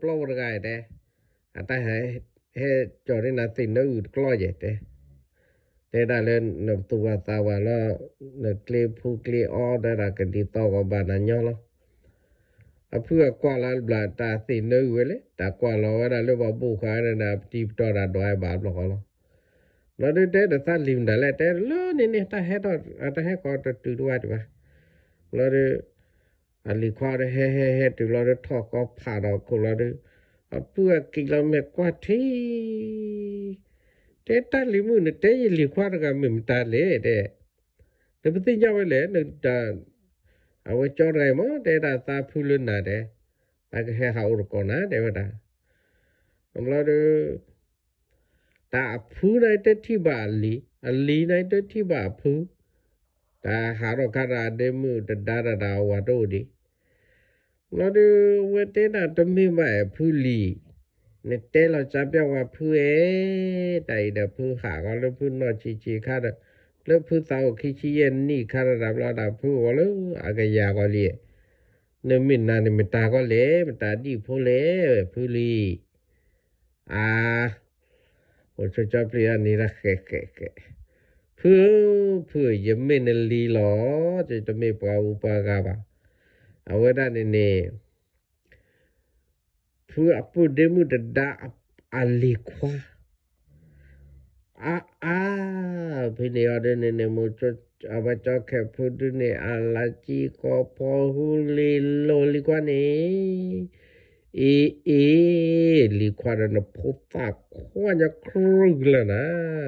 ปล่อยอะไกแต่แต่ให้ให้จอดีนะติดนู่นกลอนเยอะแต่แต่ได้เลยนตัวตาวาละนเกลีพูเกลีออได้ละกันดีต่อกับบานันยองละအဖူကွာလာဘလာတာသိနေဝဲလေတကွာလောရလောဘဘူခါရနာတိပတော်ရဒွိုင်ဘာဘလောကလောနော်ဒီတဲ့တလင်းဒလက်တဲ့လောနေနေတာဟဲတော့တဟဲကောတတူဝတ်ပါနော်ဒီအလီခွာရဟဲဟဲဟဲတူလောရထော့ကောဖာတော့ကိုလောရအပူကီလိုမီတာကွာသေးတဲတလီမှုနဲ့တဲရလီခွာရကမင်တာလေတဲ့တပတိကြောက်လေနတာအဝကျော်ရဲမတဲတာသာဖူးလွန်းနာတယ်အကဟဲဟာဥရကောနာတဲ့ဝတာအမလာတို့တာဖူးလိုက်တဲ့ထိပါလီအလီလိုက်တဲ့ထိပါဖူးတာဟာရကရာဒေမှုတဒါရဒါဝါတို့ဒီမလာတို့ဝတဲတာတမိမဖူးလီเนเต้เราจะเปียว่าพื้นเอแต่เดี๋ยวพื้นขาก็เริ่มพื้นนอนชีชีข้าเด้อเริ่มพื้นเตาขี้ชี้เย็นนี่ข้าระดับเราดับพื้นวะเลยอากยาก็เลี้ยเนื้อมินนานี่มันตาก็เละมันตาดีพนเละพื้นลีอ่าผมชอบชอบเรียนนี่ละแกแกแกพื่อเพื่อยังไม่นลีหรอ จะจะไม่ปลาอุปากาบะเอาไว้ได้เน่พูอปูเดมุดดาอัลีกวาอ้าพี่เนี่ยเดนเนมุชจอบจอกแค่พูดเนี่ยอัลจีกอพอฮูลิลลิกวานีเอเอลิควานะพุทาะควานะครูกลนะ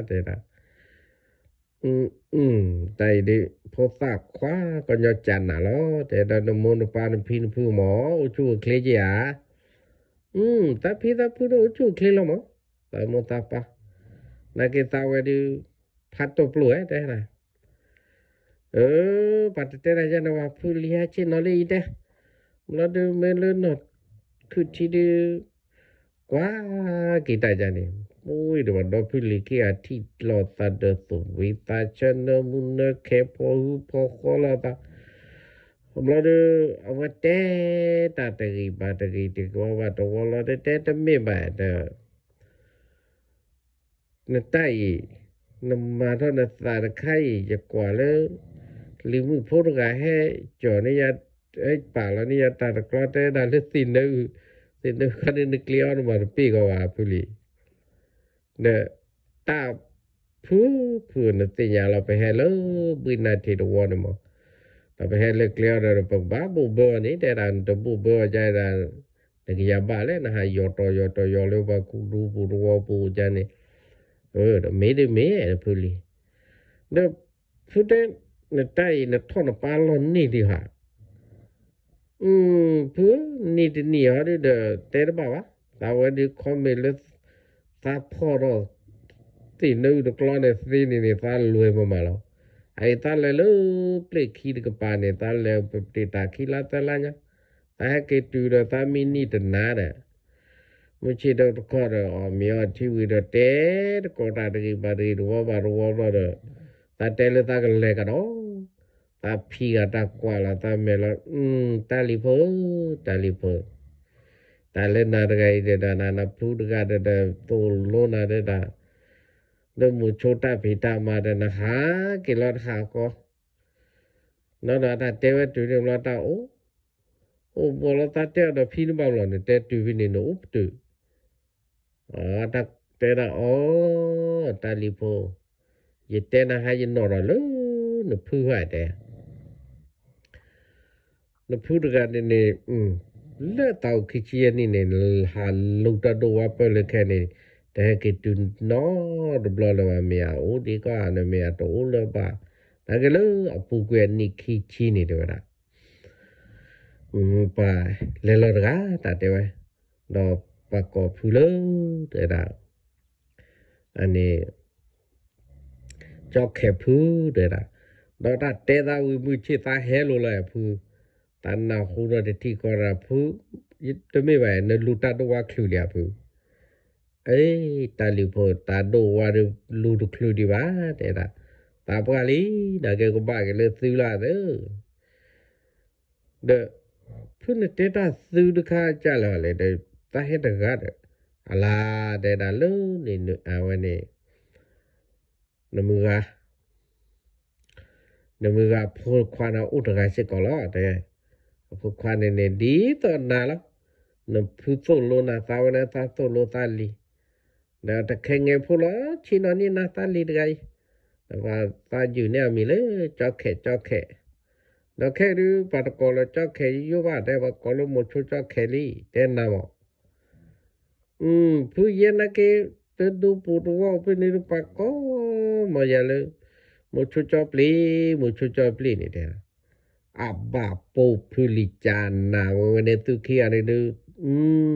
เดนะอืม อืมใจดีพบซากคว้าก็ยอดจันน่ะเนาะแต่ดานมโนปานพินผู้หมออุชูเคลียร์อืมตาพี่ตาพูดอุจูเคลมอไปมตาปะนักเกตาวันดูพัดตัวปลุกได้นะเออปัดเต่ร์ราชนาวาผู้เลี้ยชินนอลีเด้เราดูเมลนดคือที่ดูกว่ากีตาจานี่โอ้ยดูมันดูผู้เลี้ยชินที่หลอดตาเดือดสุวิตาชนมุนเนเคปอุปอคลตาผมเลยเอาไว้เตะตาตีบาตะกีตีกว่าตัวเราได้เตะทำไม่ได้อเนี่ยใจนั่มาเท่านั้นสารไข่จะกว่าเลยลืมพูดกันให้จอนี่ยาไอ้ป่าแล้วนี่ยาตาตะกร้อเตะได้เลือดสินเด้อสินเด้อคันนี้นึกเลี้ยวมาปีกว่าพุ่ยเนี่ยตาผู้ผู้นั่นสิยาเราไปให้เล้วบินนาทีตัวเนี่ยมั้งဘယ်လေကလျာရပဘာဘူဘောနီတဲ့ရန်တဘူဘောကြရန်တကယ်ပါလေနဟာယောတော်ယောတော်ယောလောဘကူလူဘူရောဘူကြနေเออမေးတယ်မေးရပူလီဒါဖူတန်နတိုင်နထောနပါလွန်နေဒီဟာอืมพูนี่นี่อะไรเดเตอร์บ่าวะแต่วันนี้คอมเมลส์ตาพอรอตีนู้ดกลอนเอสตีนี่นี่ตาลวยมามาแล้วไอ้ตาเลลูเปลคีดกปาเนตาเลวเตตาคีลาตาลาญะตาเกตูดตามินีตนาดะမချေတော့တခေါ်တော့မြောတီဝီတော့တဲတကောတာတကြီးပါရီရောပါရောတော့တတဲလတကလည်းကတော့တဖီကတကွာလာတမဲလို့อืมတလီဖို့တလီဖို့တလည်းနာတကြီးတဲ့ဒါနာနာဖူးတကတဲ့တူလို့နာတဲ့ဒါดมูโชตาผิตามาดนะฮะกิรอดหาก็นอนตาเตวตุเรียมนอตาโอโอ้บอลตาเตวดอพี่นบ่าวหลอนเตตุวินินอุปตุอ๋อตาเตระโอตาลิโพยเตนะคะยนอรลุนพูไหเแต่นพูดกันเนี่ยอืมแลเตาขี้เชียนี่เนี่ยหาลูกตาดูว่าเปลือกแค่นี้ต่กิตนอดบลอลมาเมียอ้ดีก็อนเมียตัวอ้ลบาแต่ก็เลยอปูเกนนี่ขี้ชีนี่ด้วยนะอืมไปเลลอดกาแตดเดียวดอกปากกอพูเลเดี๋ยวนอันนี้จอกแคบพูเดี๋ยวดอกตัดเดียาวิมอชิตาเฮลุเลยพูตันนาคูรอดที่กอราพูยึดตัวไม่ไหวในลูตัดตัวคลิวเลยพูအေးတာလီဖို့တာဒိုဝါရလူဒုခလူဒီပါတဲ့တာတာပွားလီဒါကေကဘာကလေးသီလာတဲ့ဒဖုန်တေတာသီဒခါကြလာလေတဲ့တာဟက်တကားတဲ့အလားတဲ့တာလုံးနေနအဝနေနမူကနမူကဖို့ခွာနာဥတကစစ်ကောလာတဲ့ဖို့ခွာနေနေဒီတော့နာလားနဖုသောလောနာသာဝနာသာသောလောတာလီแล้วแต่แข่งเงพูล้อชีนอนี่นะตาลีดไง แต่ว่าตาอยู่เนี่ยมีเลยจอเขจอเขเราแค่รู้ปาดกอลจอเขยู่บาได้ว่ากอลมุชุจอเขลี่เต้นนะบอกอืมผู้เย็นนะเกตดดูปุตัวเป็นนิรุปากก็มาอย่าเลยมุชุจอปลีมุชุจอปลีนี่เด้ออาบาปูผู้ลิจานาวันนี้ตุกี้อะไรดูอื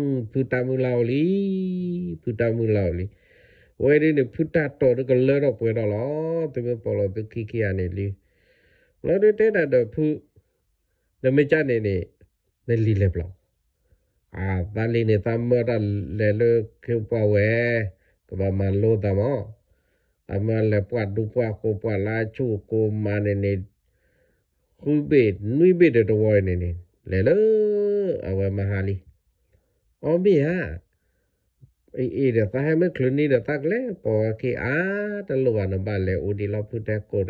มพุตามุลาวลีพุตามุลาวลีဝဲဒီနေဖုတာတော်ကလဲတော့ပွဲတော့လားသူမပေါ်တော့သူခိခိရနေလီလောဒီတဲ့တော့ဖုနမကြနေနေနေလီလေဘလောအာဗန်လီနေသမရလဲလခေပဝဲကဘာမလို့တမောအမလဲပွားဒူပွားကိုပွားလာချူကိုမနေနေခုဘေနွိဘေတော်ဝဲနေနေလဲလအဝမဟာလီอ๋อมีฮะอีเดี๋ยวให้มันคลืนนี่เดียวตักเลยปอกกี้อาตลวันบ้านเลยอุดีเรา พูดได่กด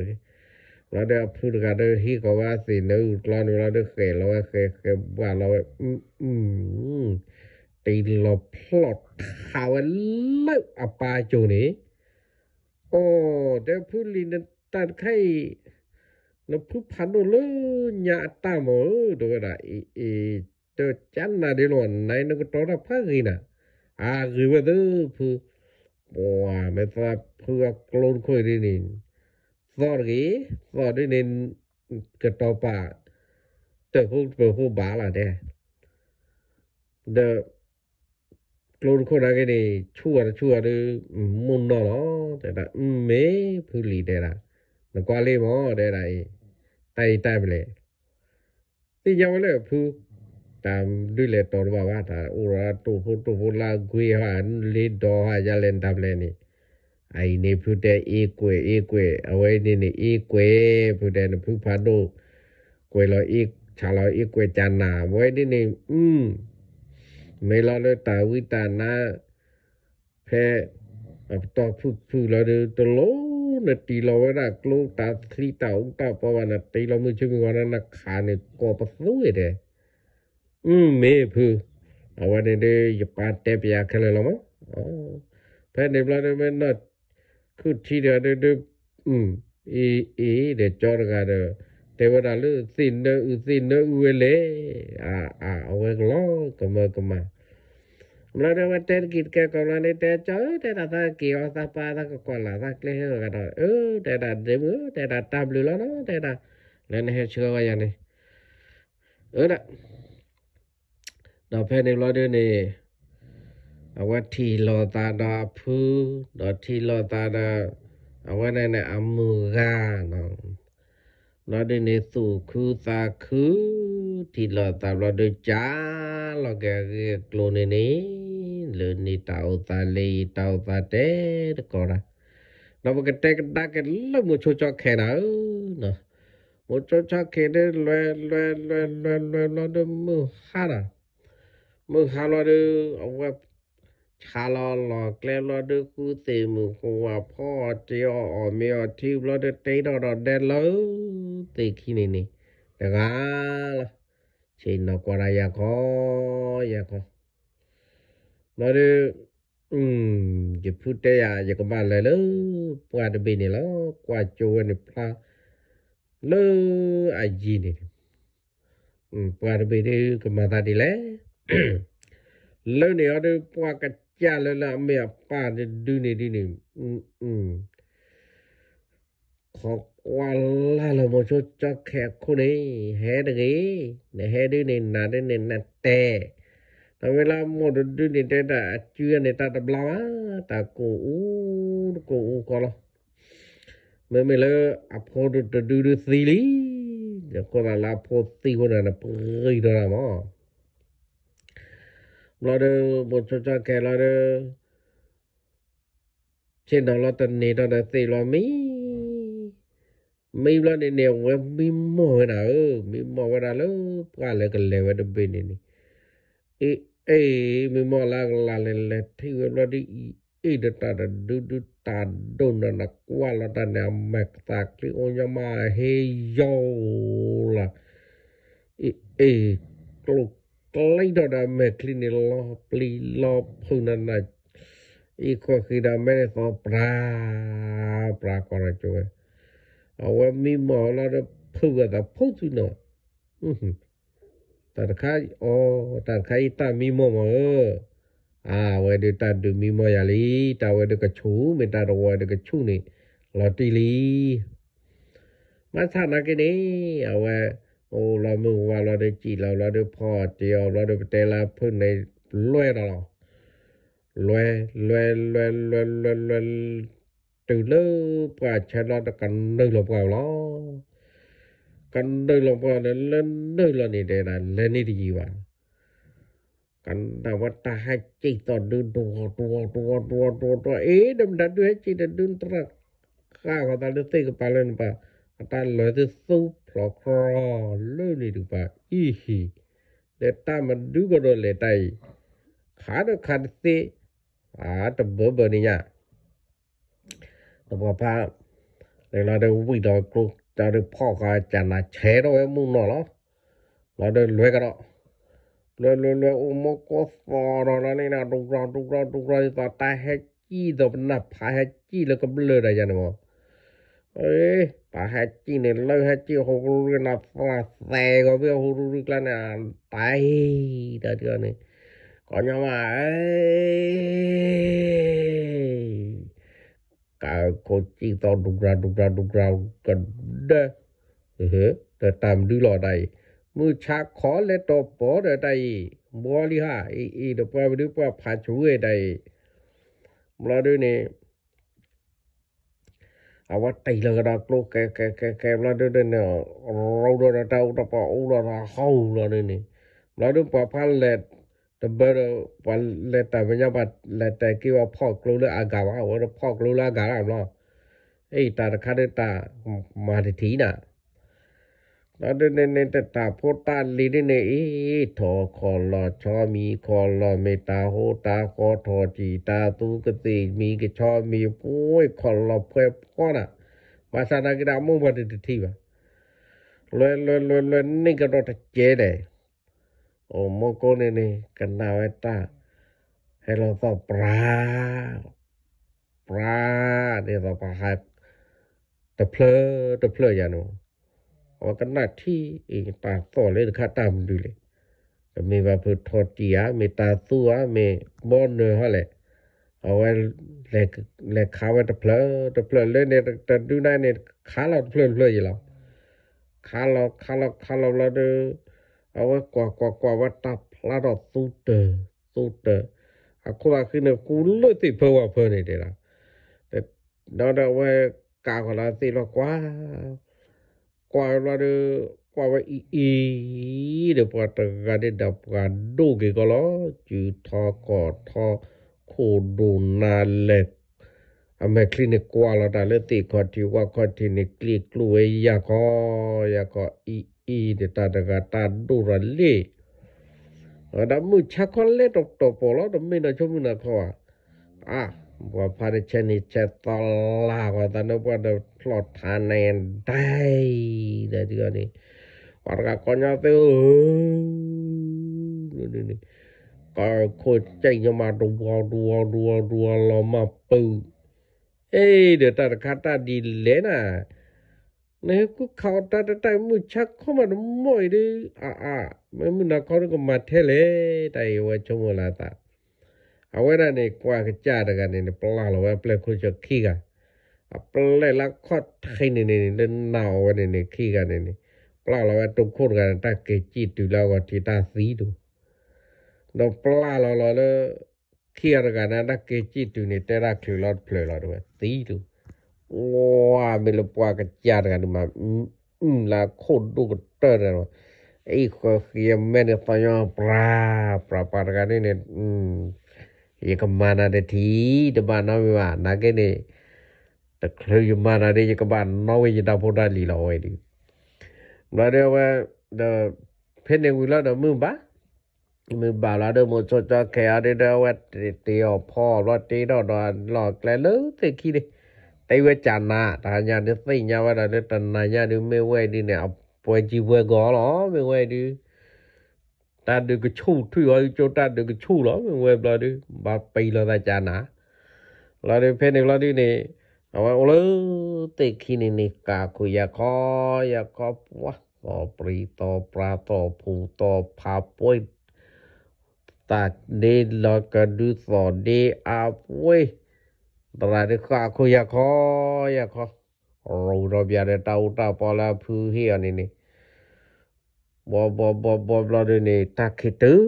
เราเดี๋พูดกันเลยฮีกว่าสิเนื้อตอนเราเดี๋วเขยเราเขยเขยว่า เราอืมอืมตีเราพลอดขาวเลิกอับปาจูนี่โอ้เดี๋พูดลีนตัดไข่เราพูดพันโอเลยหยาตาหมอดูกระไรอีจะจันนเดี๋ยหนอนในนกตระพักน่ะอาคือว่าดูผู้ป่วไม่ทราบผู้กลุ่นคุยดีนินสอดกี้สอดดีนินกระตอป่าเจอพู้ผู้ผู้บาล่ะเด้เดกลุ่นคุยอะไรนี่ชั่วชั่วหรืมุ่นนอแต่ละไม่ผู้หลีได้ละนกวาเล่หม้อได้ไรไต่ไต่ไปเลยที่ยังไม่เลิกผู้ตามดูเลตอว่าว่าถ้าอุระตูพุตูพุลากุยหันลีดอฮาจะเล่นทำเลนี่ ไอเนี่ยพูดแต่อีกวยอีกวยเอาไว้นี่นี่อีกวยพูดแต่พูดพาดู กวยเรา อีกชาเราอีกวยจานนาไว้นี่นี่ อืมไม่รอเลยตาวิตานะแพ้ต่อพูดพูดเราเดือดวลนาตีเราไว้นะกลูตาลีตาองตาปวันตีเรามือชื่อมีวันนั้นนะขาเนี่ยกอปัสด้ยเลยอ음메ว아와น데야ย테비아켈레로า어페네블라데메나쿠티데데음นเ데쪼르가데데와달르신데우신데우엘레아아오อ글로고마고마เราเดินมาเต้นกินแกกันเราในเต้นเจ้าเต่ตาตาเกี่ยวตาปลาตาก็กวนหลาตาเกลี้ยกันหก่อยเออแต่ตาเดือแต่ตาตามลรือล้วเนอะแต่้าเล่นในเชื่อว่าอย่างนี้เออนะาอเพนร้อยเดือนนี่เอาว่ทีลอตาดาพูดอทีลอตาดาเอาวัาในในอามือกาเนาะเราไดนีนสู่คูตาคูที่อตาเราด้จ้าเราแกกลัวในนี่เลือนี่ตาตาลีตาตาเต้ก็นะเราบอกกันเต้กันด้กันแล้วมุชจักแค่นั้นเนะมุชจักแค่เด้เลยเลยเลยเลยเลยเราได้มือฮาระมึงฮาลอดูเอาว่าชาลอลอแกลลอดูกูเตมึงคงว่าพ่อเจียออเมียทิวลอดูเตดอดอแดนเลยเตขี้นี่นี่แต่ก็เช่นนกวายาคอยาคอลอดูอืมจะพูดได้ยะอยะาก็บ้านเลยเลูกว่าดเบนี่งล้วกว่าจจวนนี่พลาเลกอาจีนี่อืมปวดเบนี่ก็มาตาดีเลยแล้วเนี่ยเราปวกระจาแล้วละเมียป้าดูนี่ดูนี่อืมอืมขอบว่าลาเราโมชจอกแขกคนนี้เฮดนี้เนี่ยเฮดูนี่นาดูนี่นาเตะแต่เวลาหมดดูนี่เด็ดเชื่อในตาตะบลาตากูอูกูอ้ก็ละเมื่อเมื่ออพอดูดูดูสิลีเดีกคนละพอตีคนละเปื่อยดราม่าลอดบนชนชาแก่ลอดเช่นเราตอนนี้ตอนนั้นสิเราไม่ไม่ลอดในเแนวไม่ไม่โมเอรอไม่โมเวลาเลยปลาเลยกันเลยว่าดับเบิ้ลนี่เอ้ยไม่โมลาลาเล่นที่เราดิอีเดตันดูดูตันดูนั่นก็ว่าเราตอนนี้แม็กซ์ตักลิโอยามาเฮยโยล่ะเอ้ยกลุ่มลดดาเมคลินิลอปลีลอพูนนันไอีกคือดาเมคอปราปราคนนักนจวยเอาว่ามีหมอลาเดพูดกันบพูดที่นอืตัดาข่อ้ตัดไข่ตามีหมอเออ่าเวดตัดดูมีหมออย่าลีตาเวดก็ชูไม่ตาดวเวดก็ชูนี่ลอตีลีมาทานอะไรกันี้เอาว่โอ้เราม่อว่าเราได้จีเราเราได้พ่อเดียว เราได้เตลาเพิ่งในรวยเรารวยรวยรวยรวยรวยรวยตื่นเลิกว่าชะรอตะกันนึ่งหลบเราล้อกันนึ่งหลบเราเนี่ยเล่นนึกเรานี่เดี๋ยวนะเล่นนี่ดีว่ากันแต่ว่าตาให้จีตอนดึงตัวตัวตัวตัวตัวตัวเอ๊ะดำดันด้วยจีดันดึงตรักข้าวตาเลือดตีกับปลาเล่นปลาแต่เลยที่สู้พลอกรอเลยนี่ดูปะอีฮีเดตามันดูก็โดนเลยได้ขาดขาดสิอาตบเบอร์นี่ยตบกัปะเดี๋ยวเราเดี๋ยววิ่งเดี๋ยวกลุจะเดี๋ยวพ่อกับจัน่ะเชืดอเราเองมึงเนาะเราเดี๋ยวรวยกันเนาะรวยรวยรวยอุโมกุสฟอร์เราเนี่ยนะดุกราดุกราดุกราต่อตาห้จี้ตัหน้าพายห้จี้แล้วก็เบลอได้ยังไงมั้งเอ้อาฮัจีนเลยฮัจีนฮูรุกันนะฟาเซก็เปี้ฮูรุกันแล้วเนีตายตาเดียวนี่ก็ยังว่า เอ้การวคนจีต้องดุกราดุกราดุกรากันเด้อเฮ้แต่ตามดูหล่อใดมือชักขอเล็ดตบโป้ด้อใดบ่ลีฮะอีอีเด้อไปดูว่าผ่าช่วยใดมาดูเนี่ยအဝတ်တိုင်လကကလကကကကဘလာဒဒနရောဒရတောက်တပအိုလာဟောလာနေဘလာဒပပလက်တဘရပလက်တဘညာပလက်တကိဝဖောက်ကလိုလအဂါဝဝဖောက်ကလိုလဂါရမလားအေးတာတခါတတာမာတတိနာแล้วเนเนี่ยตาโพตาลีเนี่ยเนอีทอคอลอชอมีคอลอเมตาโหตาคอทอจีตาตูกติมีกชอมีปุ้ยคอลอเพลพ่อน่ะมาสานากิดามุ่งบันี่ที่วะลอยลอยลอยลอยนี่ก็รถเจเลยโอ้โมโกเนเนี่ยกันดาวตาให้เราต้องปลาปลาเนี่ยเราปลาหาตะเพลอตะเพลออย่างนู้อกันหน้าที่เองตาต่อเลยค่าตามดูเลยก็มีว่าพือทอเตียมีตาตัวมีบอนเนื้อฮะแหลยเอาไว้แหลกแหลกขาไว้ตะเพลอตะเพลอเลยเนี่ยตะดูได้เนี่ยขาเราเพลินเพลอยู่แล้วขาเราขาเราขาเราเราเด้อเอาไว้กว่ากว่ากว่าว่าตับลาดสูเตอร์สูเตอร์อะคุอาคือเนี่ยกณเลยติเพลว่าเพอเนี่ยเดี๋ยวแต่เราเอาไว้กาวของเราติเรากว่าวาราเดวาระอีเดี๋ยวพปตกันเดปกันดูกีก็ล้อจุดทอกอทอโคดูนาเล็กอเมริกันิกวาระดาเลติกอที่ว่าคอที่น่คลีกลุ่ยยาก็ยากก็อีเดี๋ยตาดกตาดูรลีอันดับมือชักคนเล็ดตกๆพอแล้วดับไม่น่าชมนะเขาอ่ะอ่ะว่าพาร์ชนิเชตตลาว่าตอนนี้ว่าเดลอดพานเนนได้ได้ที่นี่วากคนเตเนี่ยนี่ก็คนใจยังมาดูัวดูัวดูัวดัวลมาปูเอ้ยเดี๋ยวแต่คาตาดีเลยนะเนี่ยกูเขาตาตามือชักเข้ามาดูมวยดิอ่าไม่มึงนักคนก็มาเทเลยแต่ว่าชมวลาตาเอาไว้นะเนี่ยกว่ากระจายกันเนี่ยปลาเราไว้เปลือกคุณจะขี้กันอเปล่ละคดให้นี่นี่เนาวันนี่ขี้กันนี่เปล่าเราไตรงคนกันตาเกจิตอยู่แล้วก็ที่ตาสีดูน้องเปล่าเราเราเนอเขี้ยกันนะตาเกจิตอยู่นี่แต่เละคือรถเปลย์เราด้วยสีดูว้าไม่รู้ว่ากันจัดกันมาอืมละคอดูกระเต้นเลยวไอ้คนเขี้ยแม่เนี่ยตายอ่ะปลาปลาปาร์กันนี่เนี่ยอืมยังกันมาหน้าเด็ดทีเดี๋ยวมาหน้าวิวานัเกนี่တခလယမနာရေကဘာနော်ဝေးတာပေါ်တာလီလာဝဲဒီဘာရဲဝဲဒါဖဲနေဝီလာတော့မင်းပါมือบาลาเดมอจอจอแคเดเดวัดเตียวพ่อรอดตีดอดอหลอกแกลือเตคีดิไตเวจานาตาญาเดไสญาวะดาเดตนาญาดิเมเวดิเนี่ยปวยจีเวกอลอเมเวดิตาดึกชุถุยอจอตาดึกชุลอเมเวบลาดิบาไปลอตาจานาลาดิเพนิลาดิเนี่ยเอาไว้เลยเตคินินิกาคุยาคอยาคอบวะต่อปรีต่อปลาต่อผูต่อพาป่วยตัดเดลกระดูสอเดอาป่วยตราดกาคุยาคอยาคอเราเราอย่าได้เตาตาปลาผู้เฮียนี่นี่บบบบเราดูนี่ตาขี้ตื้อ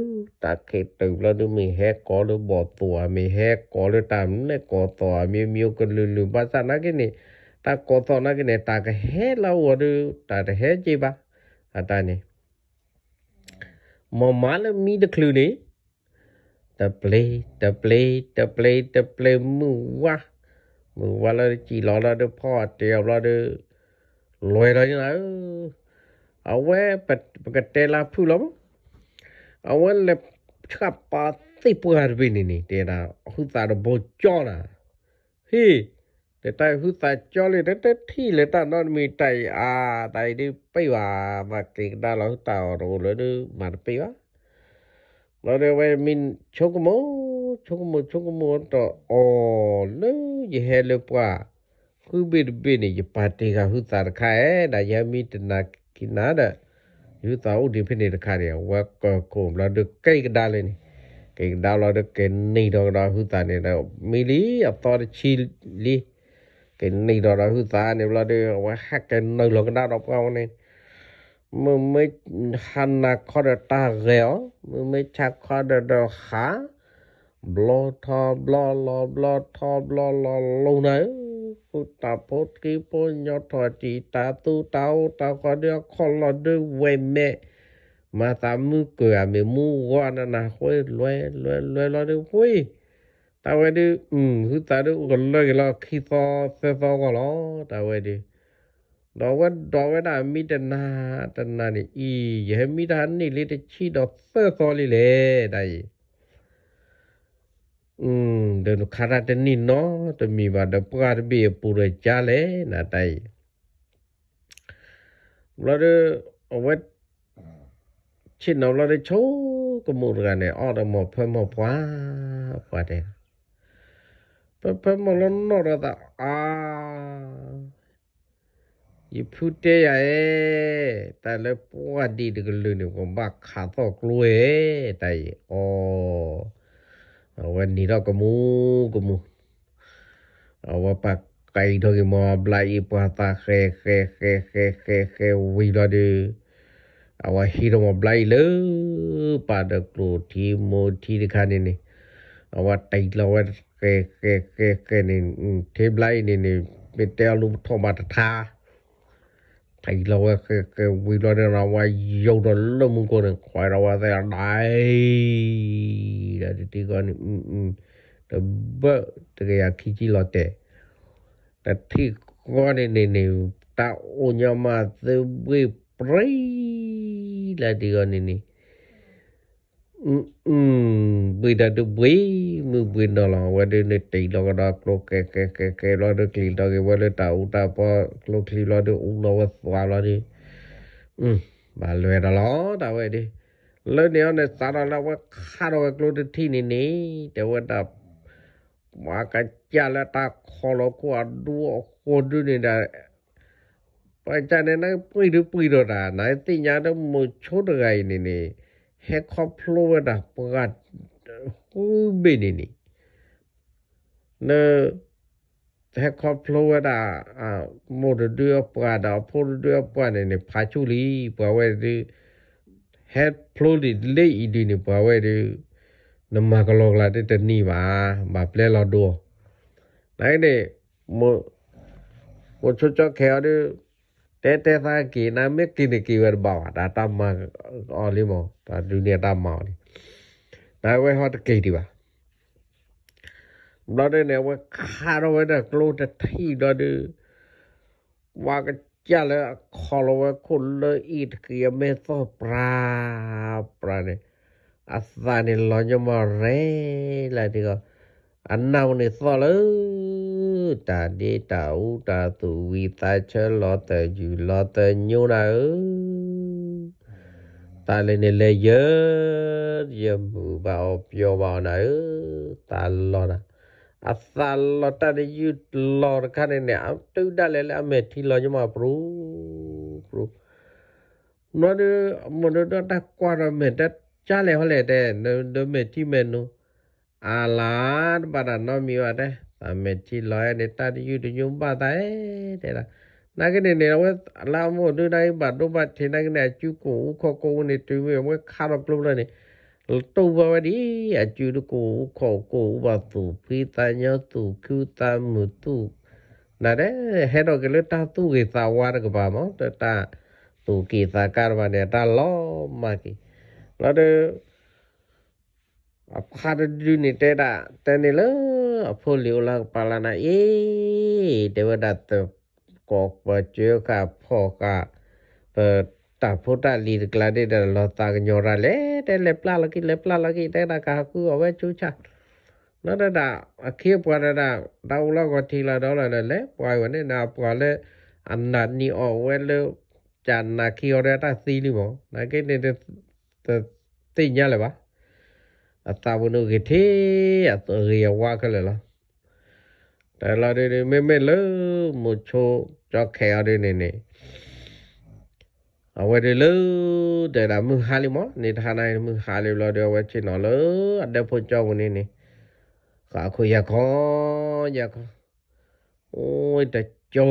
ตาขี้ตื้อเราดูมีแฮกอเราบ่อตัวมีแฮกอเราตามเนกอตัวมีมีกันลุลุบาานักนี่ตากกอตอนักนี่ตาักแฮเราดูตักแฮจีบะอะไรนี่มามาเลมีเด็กลูนี่ตาเเลียตาเเลียตาเเลียตาเเลียมือวะมือวะเราจีรอเราดูพ่อเตียวเราดูรวยเราอย่างไรเอาไว้ปดปกเตลาพูลบเอาไว้เล็บชักปาติปูฮาร์บินี่นี่เตระหุตาดบจอนะฮีเแต่ไตหุตาจอเลยแต่ที่เลยตานอนมีใจอาใจดิไปว่ามาเก่งดาเราตาโรเลยดูมาไปว่าเราเดี๋ยวไปมินชกมมชกมมชกโมต่ออ๋อเลยยี่เฮเลยกว่าคือบิดบินี่จปาติกาหุตาคายได้ยามีตนักกินาเด้อยู่ต่ออุดิพินิดคาเดียวว่าก็คงเราดึกใกล้กันได้เลยนี่เก่งดาวเราดึกเก่งนี่ดอกเราหุ่นตาเนี่ยเราไม่รีอับตอได้ชิลีเก่งนี่ดอกเราหุ่นตาเนี่ยเราดึกว่าฮักเก่งนั่งลงกันได้ดอกเราเนี่ยมึงไม่ฮันนาคอร์ตาเรียวมึงไม่ชักคอร์ดอกขา บลอทอบลอลอบลอทอบลอลอลงนหออุตาพุทกิปุญญทอจิตาตูเตาตาก็เดียคนละด้วยเวเมมาตามมือเกือบมมูว่านานาคุยรวยรวยรวยรอด้วยคุยตาไว้ดีอืมคือตาดูกันเลยก็ขี้ซอเซซอก็ล้อตาไว้ดีดอกว่ดอกว่าดามีแต่นาแต่นาเนี่ยอีอย่าให้มีทันนี่เลยจะชี้ดอกเซซอเลยเลยได้อืมเดินคาราเตนี่เนาะจะมีว่าเดปาร์เบียปูเรจาเลนะไตเราเดเอาไว้ชินเอาเราได้โชกมูรกันเนี่ยออดมอเพิ่มมอพวาพวาเดเพิ่มเพิ่มมอลนนอระตาอ่ายพูดเตยเอแต่ละปวดดีดึกลืนเนี่ยก็บักขาต่อกลัวเอแต่อ๋อวันนี้เรากมูกมูเอาว่าปักไก่ทองมาบลายปาตาเคเคเคเคเคเควิลาดีเอาว่าฮีโร่มาบลายเลยปาดกลูทีโมทีดิคานี่นี่เอาว่าไตเราว่าเคเคเคเคนี่เทบลายนี่นี่เป็นเตลูทอมาตาတိုင်လောကကဝီလောတဲ့နာဝါရုပ်တော့လုံးမကုန်ခွာရဝါတဲ့တိုင်းဒါတီကောနိတဘတကယ်ခီကြီးလောတဲ့တတိကောနိနေနေတာအိုညမသေဝိပရိလာတီကောနိနေอืมบิดาดูบีมือบินนั่นละวันเดนตีดอกนักโลกแก่แก่แก่แก่ลูกนักลีลาเกวันเดต้าอุตาป่อลูกลีลาเดอุ้งดอกสวาลานี่อืม บาลเวนล่นละตาเวดีแล้วเนี่ยเนี่ยสารนั่ว่าขาดาชการลูกที่นี่นี่เดี๋ยวเดาว่ากระจะแล้วตาขอโลกวาดดูคนดูนี่ไนะไปจากนั้นไปดูุยดูนะไหนที่ยานั้นมุ่งชดเงินนี่ฮกครอบครัวดับประกาศคู่บินนี่เนื้อแฮกครอบครัวดับอ่าโมเดลประกาศเอาพูดเดื่องประกาศเนี่ยพัชุลีบอกว่าดูเฮกครอบครัวเลยดีนี่บอกว่าดูนั่นมาก็ลงอะไรที่ตอนนี้ว่าแาบเล่าเราดูไหนเนี่ยโมโมชุดเจ้าแขกดูแตเตซากินน้าเมกินกี่วัน์บาวดาตามมาออลิโมตาดูเนี่ยตามมาออลิดาเวฮอตเกดีปะเราได้แนวว่าคารโรเวด้กลตะทีเราดูว่ากนเจาเลยคอลเวคนลเลอีดเกี่ยมเมซอปราปราเนอัสซานิลอญมาเรลาติก็อันนาวเนซอลือတာဒေတာဥတာသူဝီတာချေလောတယူလောတညိုနာတာလည်းနေလေရရမူပါပြောပါနာတာလောနာအသာလောတရယူလောခနဲ့နဲ့အတူတလည်းလည်းအမေထီလောညမပရူပရူနော်ဒီမနဒတာကွာရမေတကြားလေဟောလေတဲ့ဒမေတိမေနုအာလာဘာရနောမီဝတဲ့ à mình chỉ nói để ta đi du đi nhung ba tay thế là na cái này này nó lao một đưa đây bạn đâu bạn thì na cái này chú cũ khó cô này tụi về mới khá là lâu rồi này tu vào đi à chú nó cũ khó cô và tu phi ta nhớ tu cứu ta mu tu na đấy hết rồi cái lối ta tu cái ta qua được bà mà ta tu kỳ ta cái mà này ta lo mà cái, nó được အဖာဒူနီတဲတာတန်နေလအဖိုလီလာပါလာနာအေးဒေဝဒတ်ကောပချေကဖောကပတာဖိုတာလီကလာဒေဒလောတာညောရလေတဲလေပလာလကိလေပလာလကိတဲတာကာကူအဝဲချူချာနော်ဒါဒါအခေပွားဒါဒါဝလကတီလာဒေါ်လာလေပွားဝနေနာပွားလေအန်နတ်နီအဝဲလေဂျန်နာကီရတာစီလီဘောနာကိနေတတိညာလေပါ atawunu githe atoria wakale la tala de de me me le mucho cho kheo de ne ne awe de le de la mu hali mo ni thana mu hali lo de awe chi no le ade pho cho ne ne ka khu ya kho ya kho ôi ta cho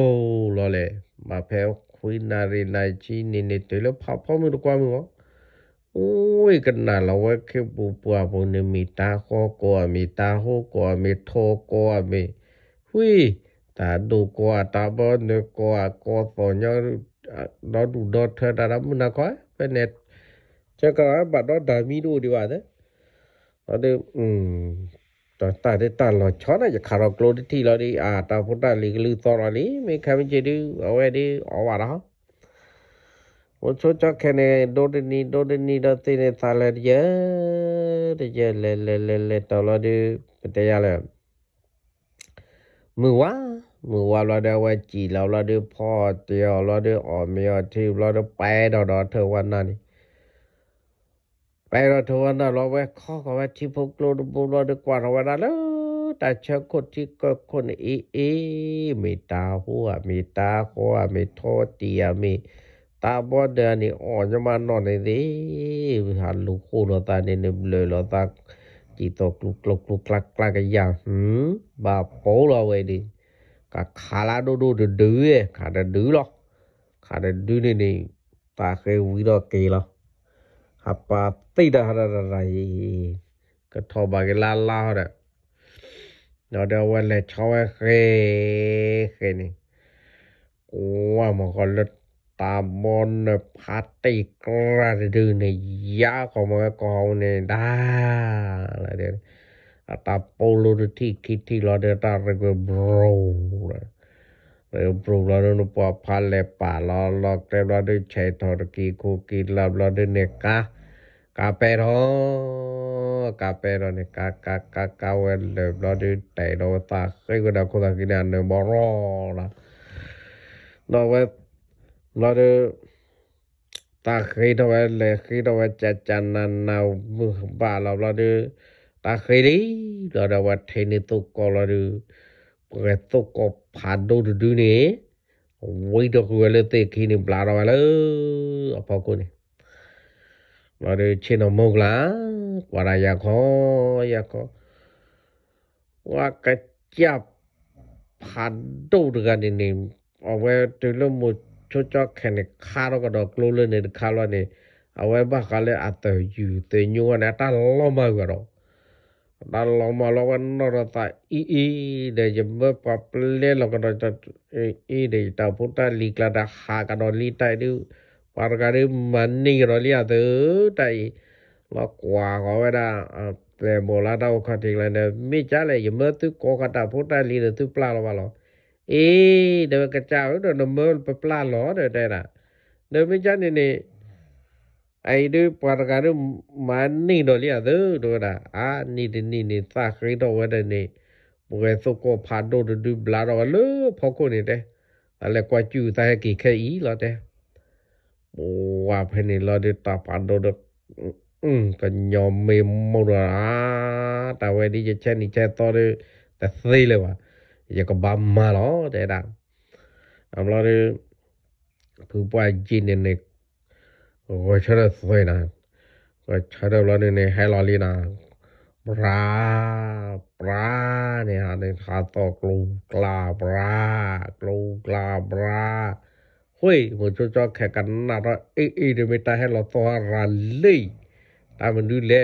lo le mà phải khuyên nari nai chi ni ni tụi nó phá phá mình qua mình không อุ้ยกันนาเราว่าแค่ปูปัวพวเนี่ยมีตาข้อก่อมีตาหูก่อมีทโทก่อมีหุยตาดูก่วตาบอเนี่ยก่วก่อฝอยังเราดูดอเธอดารามุนาก้อยเป็นเน็ตจะก็บัดดอดามีดูดีกว่าเนอะเราเดี๋ยวอืมตอนตาได้ตาเราช้อนะจะคาราโกรธที่ เราดีอ่าตาพุทธาลีกลือตอนนี้ไม่ใครไม่เจอดูเอาไว้ดีเอาว่าแล้ววันชุดจะแค่เนี่ยโดดนี่โดดนี่ดัดที่เนี่ยทาเลเยอะเยอะเลเลเลเลตลอดอยู่ประเทศยาเลยมือวะมือวะเราได้ว่าจีเราเราได้พ่อเตียวเราได้ออเมียที่เราได้ไปดอดอเทวันนั้นไปเราเทวันนั้นเราไปข้อกับที่พวกเราบุญเราได้กว่าเราได้แล้วแต่เช้าคนที่ก็คนอีอีมีตาหัวมีตาหัวมีท้อเตียมีตาบอดเดนี่อ่อนจะมานอนในดิหันลูกคู่เราตาเนี่ยเลยเราตาจีตกลุกลุกลุกลักลักกันอย่างหืมบาปโป้เราไว้ดิกะขาลาดูดูดื้อดื้อขาดดื้อหรอกขาดดื้อนี่นี่ตาเคยวิ่ดอกีหรอฮับปาตีดาฮาราไรกะทอบากลาลาเด้เดี่ยเราเดาวันเลยชอบเคยเคยนี่กูว่ามันก็เลิศตามอนพาติกระดือในยาของมังกรเนี่ยได้อะไรเดี๋ยวตาปูรลที่คิดที่เราเดินตาเรียกวบรูเรียกบรูเราเนดินพอพันเลยป่าเราเราเต็มเราเดินใช้ทอร์กีคุกิลราเราเดินเนกากาเปโรกาเปโรเนี่ยกากากากาเวลเราเดินแต่เราตาเคยก็ได้คนตากินอันเนบอรอละเราเวเราเดตาเคยดอกเลยเคยดอกจะจันนนาวมือบาเราเราเดตาเคยดีเรดว่าเทนิตุกอลเาเดเปิดตุกอผ่านดูดูนี่วิ่งดอกเวลเตะขี้นี่ปลาดอกเลยอภอกูนี่เาเดเชนอมกลากว่าไรยาขออยาขอว่ากระจับผ่านดูกันนี่เอาไว้ตัวละมุด cho cho khen này khá đó có đó lô lên này khá lo này à vậy bác cả lẽ à tờ dù tờ nhung này ta lo mà cái đó ta lo mà lo cái nó là ta ý ý để chấm bơ bắp lẽ lo cái đó ta ý để ta phụ ta li cái đó khá cái đó li ta đi par cái đi mình đi rồi li à thứ ta lo quả có vậy đó แต่โบราณเราคัดทิ้งเลยเนี่ยไม่ใช่เลยยังเมื่อตุกโกกตาพุทธาลีหรือตุปลาเราบ้าหรอเอ๊เดี๋ยวกระจาวเดี๋ยวเมื่ปปลาล้อเดี๋ยวได้ละเดี๋ยวไม่จันนี่ไอ้ดูปากการ์มันนี่ดเลี่ะเดูดูนะอ่ะนี่ดินี่นี่ตาครีดีวันนี่บุกเสกผ่านดูดูบลาดอเลยพอคนนี่เด้อะไรกว่าจูตากี่เคยอีละเด้โอ้ว่าเพนี่เราเดตาผ่านดูดอืมก็ยอมเมมมดอ่ะแต่วันนี้จะเช่นนี่เช่นต่อเลยแต่ซีเลยว่ะยังก็บำมาล้อแต่ดังอำนาจผู้ป่วยจีนเนี่ยก็ชนะสวยนะก็ชนะแล้วเนี่ยให้ลอลีนะปลาปลาเนี่ยฮะในขาตอกลูกลาปลากลูกลาปลาเฮ้ยมันจะจะแข่งกันนะเราเอีะเดี๋ยวไม่ได้ให้เราตัวรันลีแตามันดูเล่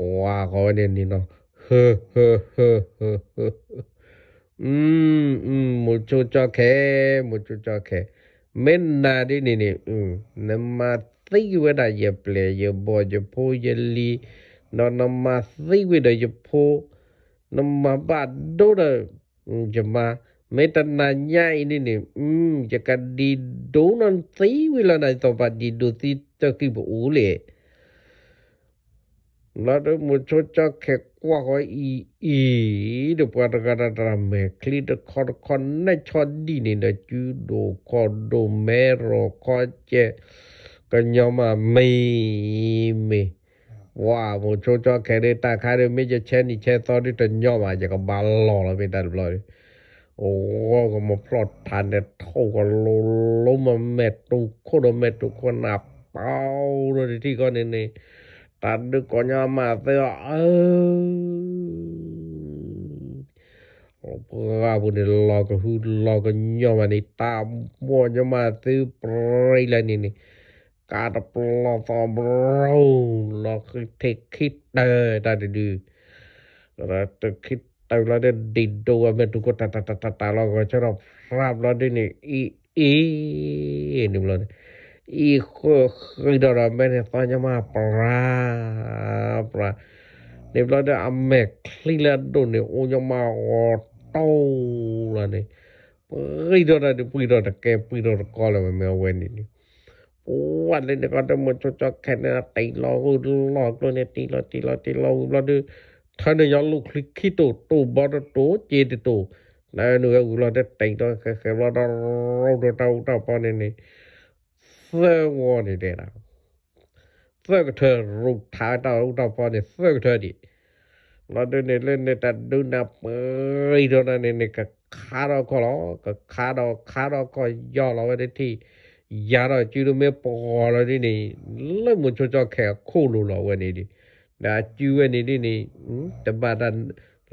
ဝါခေါ်နေနေနော်ဟဟဟဟဟဟอืม อืมมุจุจอกแคมุจุจอกแคเมนนาดินี่นี่อืมนมาသိဝဒရပလေရဘောရဖိုးရလီနော်နမသိဝဒရဖိုးနမဘတ်ဒိုရဂျမမေတ္တနာညာအိနိနိอืมယကဒီဒုံနသိဝလနိုင်တော့ပါဒီဒုတိတကိဘူလေนั่นมันชดจะแขกว่าอีอีดูปาร์กันระเมคลีดคอร์คอนนชดดีนี่นะจูดูคอร์ดูเมรอคอเจกันยามาเมเม ว่ามันชดจะแขกได้ตาคารไม่จะเชนอีเชนตอนนี้ตันยามาจะก็บาลอแล้วไปได้เลยโอ้ก็มาพลอดทานเนี่ยเท่ากับลลมาเมตุโคดเมตุคนอับเปล่าเลยที่ก้อนนี้ตัดดูก่อนยามาเสาะพระกบุญลอกหุ่นลอกยามาในตามวยามาตื้ปรีลนี่นี่การปลอตอมบรูลอกเทคิดเดอได้ดูแล้วจะคิดตัวเราได้ดีดูว่าเมื่อทุกคตัดตัดตัดตัดเราก็จะรับรับเราได้นี่อีอีนี่เรา их khidorabene fanyama pra pra ni blada amek khilado ni onyama oto la ni khidora ni k h i d o r ป ke khidora kola me me weni ni วันนเด็ก็จะมันจะแค่นี้ตีลอหลอกตัวเนี่ยตีลอตีลอตีลอเราดูท่านย้อนลูกคลิกขี้ตัวตัวบอดตัวเจตตัวแล้วหนูเราจะตีตัวแค่เราเราเราเราเราปอนนี่เสวนี่เด้อเสื้กเธอรูปถ่ายตาลูกตาฟอนี่เสื้กเธอดิเราเดินเล่นเนี่ยดูน่าเปย์ดูน่าเนี่เนี่ยก็ขาร์โดก็ล้อก็คาร์โดคาร์โดก็ย่อเราไว้ได้ที่ย่าเราจูดๆไม่ปอยเราที่นี่เลิ่มชดชดแข็งคู่ลูเราไว้นี่ดิแตจู่ว้นี่ที่นี่แต่บาดัน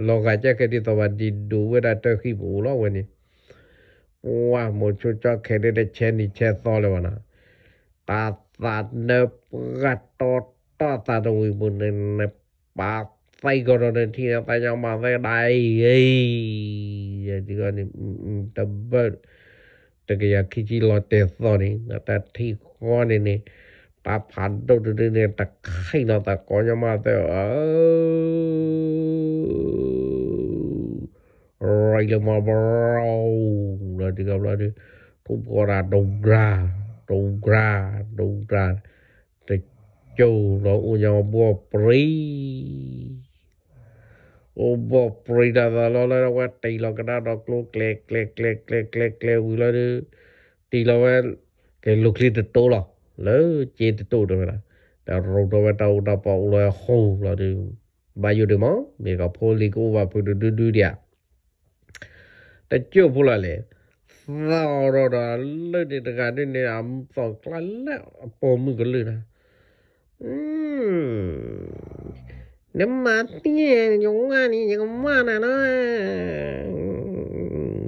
ลองการเจ้าที่ตัวบาดีดูเวลาเจ้าขี้บูเราไว้นี่ว้ามุชดชดแขกได้เช่นนี้เช่นต่อเลยวะนะตาสัตว์เนรตตตาสัตว์วิบุญเนรปาไฟกรณ์นที่นั้นแต่ยังมาไม่ได้เฮ้ยที่ก็นี่ตัเบอร์ตี้อยากขี้จิอรเตสโอนี่นะแต่ที่ข้อนนี่ตาผ่านดูดูเนี่ยตาไข่นะตาก้อนยังมาแต่เออไรจะมาบ่าวนะที่ก็เลยทุบกระดองกระ tu ra tu ra thì chú nó u nhau bò pri ô bò pri đó là lo lo qua tì lo cái đó nó lu kẹt kẹt kẹt kẹt kẹt kẹt u lo đi tì lo qua cái lục li được tu lo lỡ chia được tu được rồi đó rồi đó bắt đầu đó bỏ lo hô lo đi bao nhiêu được món mình gặp hồ li cô và phụ được đưa đưa đi à ta chưa phụ lại เราเราเราเลยดีแต่การเนี่ยอ่ะสองครั้งแล้วปมมึงก็เลยนะอืมน้ำมาเตี้ยยงว่านี่ยังว่านะนะ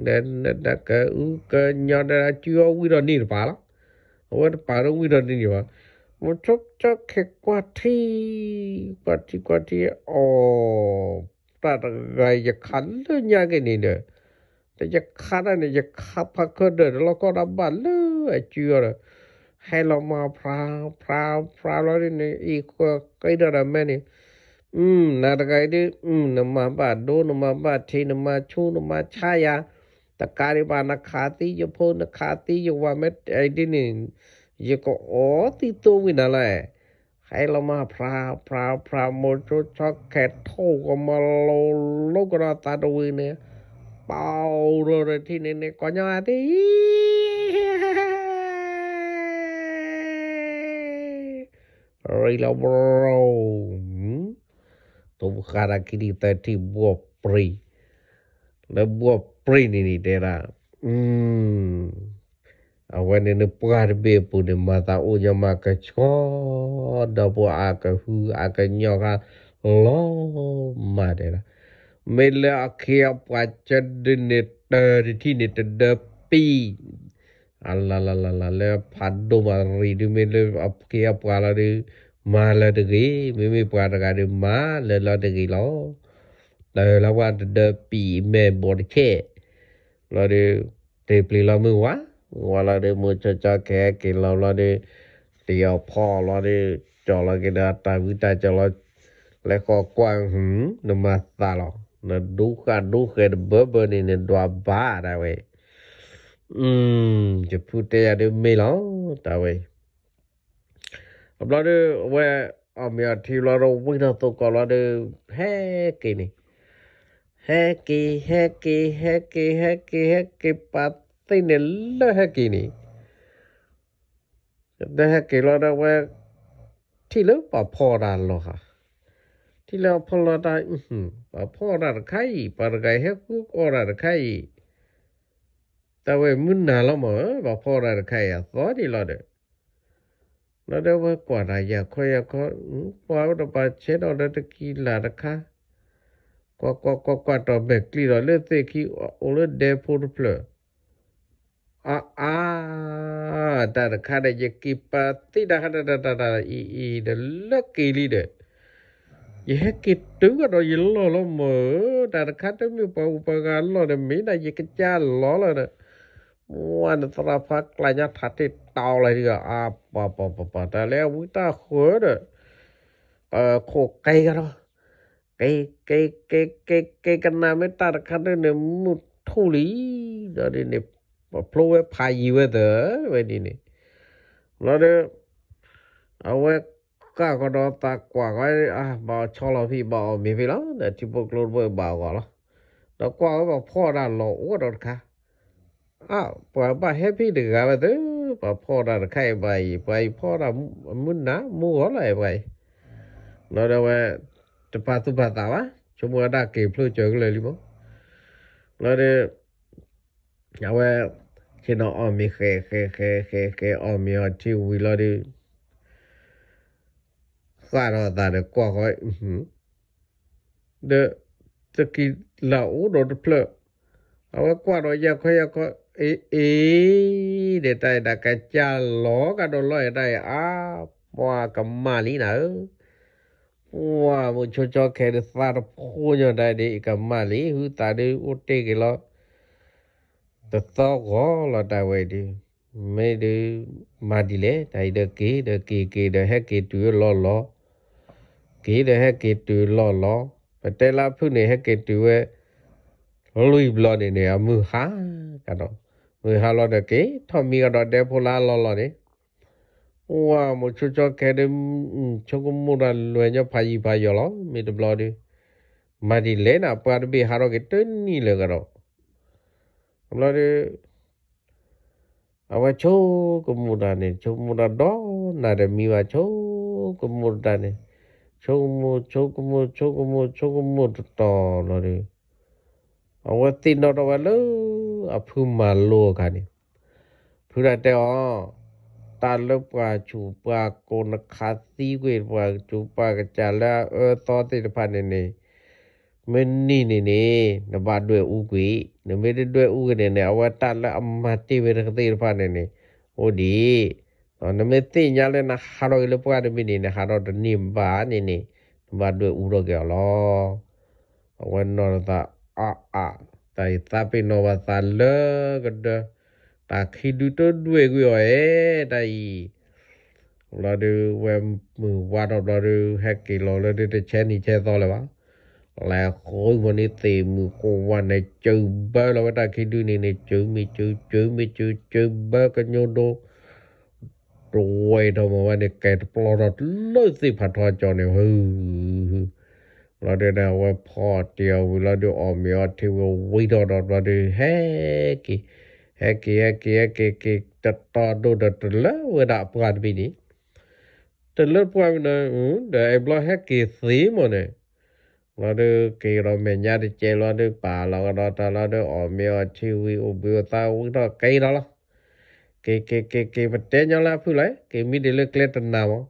dan da ka u ka nya da chua wi ro ni pa la wa pa ro wi ro ni wa mo chok chok ke kwa thi kwa thi kwa thi o ta da ga ya khan lo nya ke ni de แต่จะฆ่าได้เนี่ยจะฆ่าพักเกดเดินแล้วก็รับบัตรเลยเชื่อเลยให้เรามาพราพราพราวแล้นี่อีกคนก็ไกล้เดินแม่นี่ อืมนาฬิกาดิอืมนมาบาดโดนมาบัตรที่นมาชูนมาชายาต่การิบานาคาติยโพนาคาติยว่าเม็ดไอ้ดินี่ยก็อ๋อที่ตัววินาแหละให้เรามาพราพราพราวโมชุช็อกแคทโทก็มาโลโลกราตาดูเนี่ย hati રચીને bro hmm? Tuh bukara kini tadi buah pri le buah pri ini dera hmm awan ini puar be pun di mata unya maka cok bu aka hu aka nyokal lo ma มเลอเคียบว่าจะดินเตอร์ที่เนตเดปีอัลลัลาลัลาเลพัดดูมารีดูเม่เลอเคียบว่าละดูมาละดึกีมีมีปาระการมาละละดึกีล้อละละว่าเดปีเม่บอดเคราดูเตปลีเราเมื่อวะว่าราดูมือจะจะแขกเราเราดูเตียวพ่อเราดูจอเละกินดาตาวิตาจอเราและก็กวางหืนนมาตาหรอกนะดูกันดูเหตุบ่บ่นี่เนี่ยดว่าบ้าแล้วเว้ยอืมจะพูดแต่ยาเดียวไม่หรอกแต่เว้ยอบลาเดอเว้ยอามียที่เราเราวิ่งทางตัวก็เราเดือดเฮกีินี่เฮกีิเฮกีิเฮกีิเฮกีิเฮกีิปัตติเนี่เลยเฮกีินี่เดี๋ยวเฮกิเราเดือดเว้ยที่เราพอดันหรอค่ะที่เราพอดันอืม pora kai par gai he ku ora kai ta we mun na lo ma ba pora kai ya so di lo de lo de we kwa ra ya kho ya kho kwa do pa che do de ki la ra kha kwa kwa kwa kwa to be kli do le te ki o le de pour pleu အာအာတတခါတဲ့ကီပါတိတခါတတတအီအီဒလက်ကီလီတဲ့ยี่หกิดตูก็โดนยิ่งล้อล้อเหมือแต่ขั้ต้นมีปะอุปกงานล้อเนี่ยมีนายกิจจานล้อเลยนะวันนั้นสารพัดลายยาถัดที่ตาวเลยเดียวอาปะปะปะปะ แต่แล้ววิตาขวดเอ่อขูดไก่กันเนาะไก่ไก่ไก่ไก่ไก่กันนะไม่ตัดขั้ต้นเนี่ยมุดทุลีตอนนี้เนี่ยพอพลอยพายอยู่เด้อวัวนี้เนี่ยแล้วเนี่ยเอาไว้ก็ก็ดอตากว่าก็อ่ะบ่ชอลอพี่บ่มีไปแล้วแต่ที่พวกรถเบอร์บ่าวก็แล้วดอกกว่าก็บอกพ่อด้านหลออ้วดค่ะอ้าวปล่อยบ้าแฮปปี้เดือไปเด้อบ่พ่อด้านไข่ไปไปพ่อด้านมึนนะมูอะไรไปแล้วเดี๋ยวไปจะพาตุ๊บตาวะชั่วโมงได้เก็บพลูเจอกันเลยลิบแล้วเดี๋ยวเอาไว้ที่น้องออมมีเคเคเคเคเคออมมีออที่วิลอดีซาดาเด็กว่าไว้เด็กจะกินเหล้าโดนเพลอเอาไว้กว่าเราอยากค่อยอยากเอเอเด็ได้ดักจะหลอกันโดนลอยได้อาว่ากับมาลีนะว่ามุชชอแค่เดสาดพูดยังได้ดีกับมาลีหูตาดีอุตเตกิลแต่ต่อก็ลอดได้ไว้ดีไม่ได้มาดีเลยแต่เด็กกี่เด็กกี่กี่เด็กเฮกี่ตัวล้อล้อကေတဲ့ဟက်ကေတူလော်လော်ပတဲလာဖုနေဟက်ကေတူဝဲလူဘလော်နေနေအမှုဟာကတော့မဟာလော်တဲ့ကေထမီကတော့တဲဖိုလာလော်လော်နေဝါမချူချောကဲဒမ်ချုကမူရလွယ်ညဖာကြီးဖာယောလောမီတဘလော်ဒီမာဒီလဲနာပါတဘီဟာရောကေတနီလေကတော့ဘလော်ဒီအဝချိုကမူရနေချုမူရတော့နာရမီဝါချိုကမူရနေ chokumo chokumo chokumo chokumo to lo ni awa ti no to wa lo a phu ma lo ka ni phu ra te o ta lo pa chu pa ko na kha ti we pa chu pa ka cha la e to ti de pa ni ni me ni ni ni na ba dwe u kwi na me de dwe u ke ne ne awa ta la amma ti we ra ti de pa ni ni o di နမေတိညာလဲနာဟာရောလေပွားရမီနေဟာရောဒနိမဘာနေနေဘာတို့ဥရောကေလောဝနောတာအာအာတိုင်သပိနောဝသလကဒတာခိဒူတိုဒွေကွေအဲတိုင်လာဒူဝမ်မူဝါတော့လာဒူဟက်ကီလောလဲတဲ့ချဲနီချဲတော့လဲပါလာခိုးမနီတေမူကိုဝနဲ့ကျုပ်ဘဲလောတာခိဒူနေနေကျုံမီကျုံကျုံမီကျုံကျုံဘဲကညိုတော့ปลวยเำามาว่าเด็กแกปลอดเลยสิผัดทอจอเนี่ยเฮ้เราได้แนวว่าพ่อเดียวเราเดียวออมยอดที่ว่าวิดอดเราดูแฮกิแฮกิแฮกิแฮกิกิตัดต่อดูดัดแล้วเวลาปวดบีนี้ตัดเลือดปวดเนี่ยเดี๋ยวไอ้บล็อกแฮกิสีมันเนี่ยเราดูกีเราเมียนยาดิเจเราดูป่าเราเราตาเราดูออมยอดที่วิอุบิวตาวิดอไกลเราละ cái cái cái cái vật tế nhau là phụ lấy cái mi để lơ kle tần nào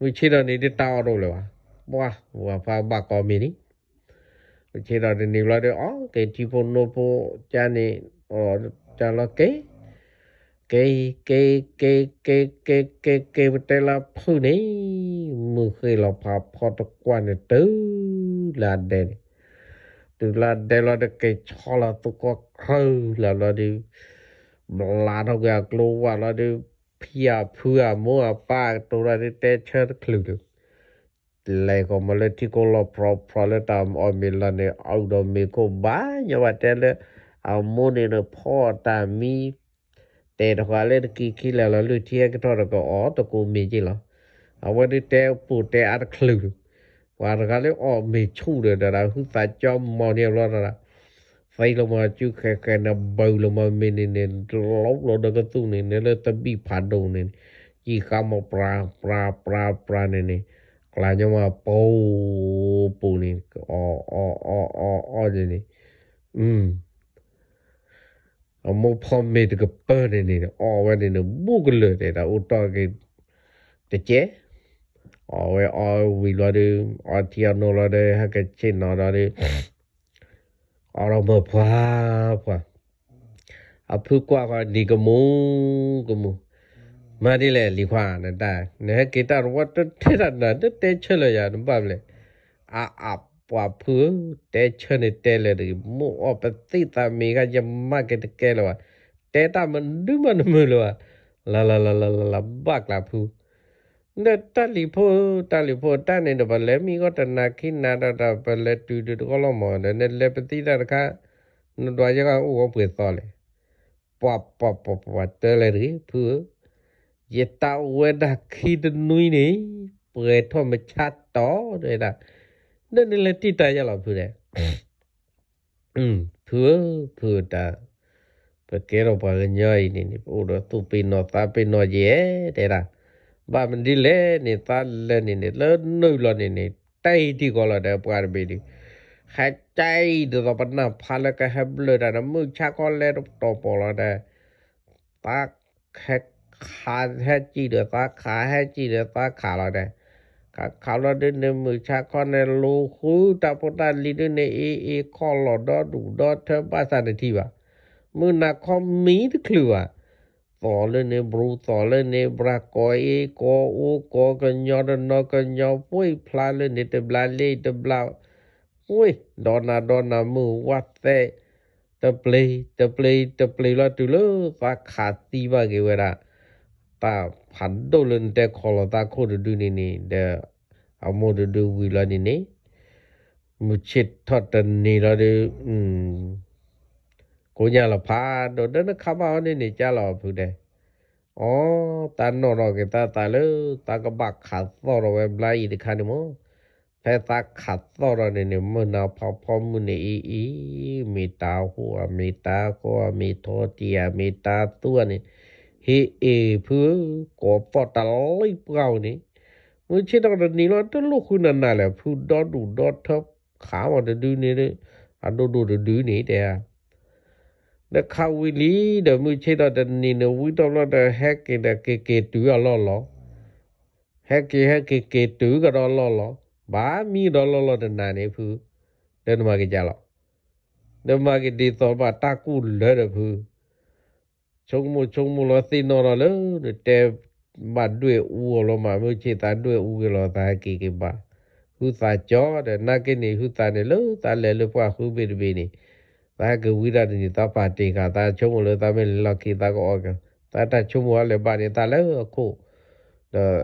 mi chỉ là đi tao đâu rồi à wow wow pha bà có mi đi chỉ là đi nhiều loại đó cái chỉ phun nô phô cha này ở ờ, cha là cái cái cái cái cái cái cái cái vật tế là phụ này mưa khi là pha pha tập quan này tứ là đèn từ là đèn là được cái cho là tôi có khơi là là đi ลาดอกกลัวเราดูเพียเพื่อมัวป้าตัวเราได้เตะเชิดคลุกเลยก็มาเลยที่ก็เราพรอพรอเลยตามอเมาเนี่ยเอาดอมเมก็บ้าอย่าว่าแต่เลยเอาโมเนี่ยพ่อตามีแต่ถ้าเล่นกีกีแล้วเราลุเที่ยก็ทอดก็อ๋อตะกูมีจริงเหรอเอาวันนี้เตะปูเตะอัดคลุกว่าเราเลยอ๋อมมชู้เลยนะเราคือสาจอมมอเนี่ยเราละฟลงมาจุ่แค่แค่นะเบาลงมาเมนเนนลบลงดักตุ้นเนี่ลยตบีผ่านดงเนี่ยจีข้ามาปลาปลาปลาปลาเนี่เนี่กลายมาปูปูเนี่ยอ้ออ้ออ้ออ๋อออเนี่อืมเอามพอมเมตกับเปิดเนี่ยอ้อวันเนี่ยบุกเลยแต่อุตอเกตเจอ้อเว้อ้อวิลอดอ้อเทียนโนลอดฮักเชนนอลอดအော်တော့ဘွာဘွာအဖုကွာကဒီကမုံကမုံမာဒီလေလီခွာနေတာနဲဂီတာဝတ်ထဲရနာတဲချလေရနပါလေအာအပွားဖူတဲချနေတဲလေဒီမောပတိတာမီကယမကတကဲလောတဲတာမဒုမနမလောလာလာလာလာလာဘကလာဖူးเดตัลิโพตัลิโพตันเนดบลมีก็ตนาคินาดาดาบลตูดูก็ลมอเนเลปติดาคะนดวายก็อูก็เปิดต่อเลยปอบปอบปอบปอบเตเลยรีพูเยตาเวดาคิดนุยนี่เปิดทอมชัดต่อเลยนะนั่นเลยติดใจเราพูดเลยอืมพูพูดาปเกโรปะเงยนี่นี่โอ้ตัวปีนอตาปีนอเยเดราบ่ามันดีเลยนี่ตาเลยนี่เลยนู่นล่ะนี่นี่ตายที่ก็เลยได้ปการบีดีหายใจเดี๋ยวตอนนั้นพาเลก็เห็บเลยนะมือชักก็เลยรับตัวปลอดได้ตาขาขาให้จีเดียวตาขาให้จีเดียวตาขาเลยได้ขาขาเราดินในมือชาคก็ในลูกหูตาปุตานลีดในเอเอคอหลอดดอดูดอดเทป้าสันในที่ว่มือนักขอมีทีดคลือว่ต่อเนบรูต่อเเนบรากอเอกอโอกอกันยอดนอกันยอปุ้ยพลาเลเนตบลาเลตบลาปุ้ยดอนาดอนามือวัดเตตะเปลตะเปลตะเปลละตุเลฟาขาตีบาเกเวราตาผันโดเลนแต่คอลตาโคดดูนี่นี่เดอามดดูวิลานี่นี่มุชิดทอดตันนี่ละดดอืมกูยาลพาดนเดนขามาเนี่ยจ้าลอผู้ใดอ๋อตานนอกตาตาเลตากบักขัดตัวเราเวลาอีดิคันนี่มั้งแต่ตาขัดตัวอรเนี่ยมันเอาพอพอมุนี่อีอี มีตาหัว มีตาคอมีทอเตียมีตาตัวนี่เฮ่เอเพื่อกบฟอตลอยเปล่านี่ยมือเช่นตอนนี้เราต้องลูกคุณนานๆแล้วพูดดอดดูดอดทับขาวมาจะดูนี่เลยอ่ะดูดูเดือดูนี่แต่ the kawili the mu che da the ni no wi to lo the hack ke the ke ke tu ya lo lo hack ke hack ke ke tu ga do lo lo ba mi do lo lo the na ne phu the ma ke ja lo the ma ke di to ba ta ku le de phu chung mu chung mu lo si no lo lo the te ba dwe u lo ma mu che ta dwe u ke lo ta ke ke ba hu sa jo the na ke ni hu ta ne lo ta le lo kwa hu be de be ni ตาเกวีไา้ยินตาปาติกาตาชมลตาเมลคีตาก็ออกตาตาชมวัลเลบานตาเล้วโคเออ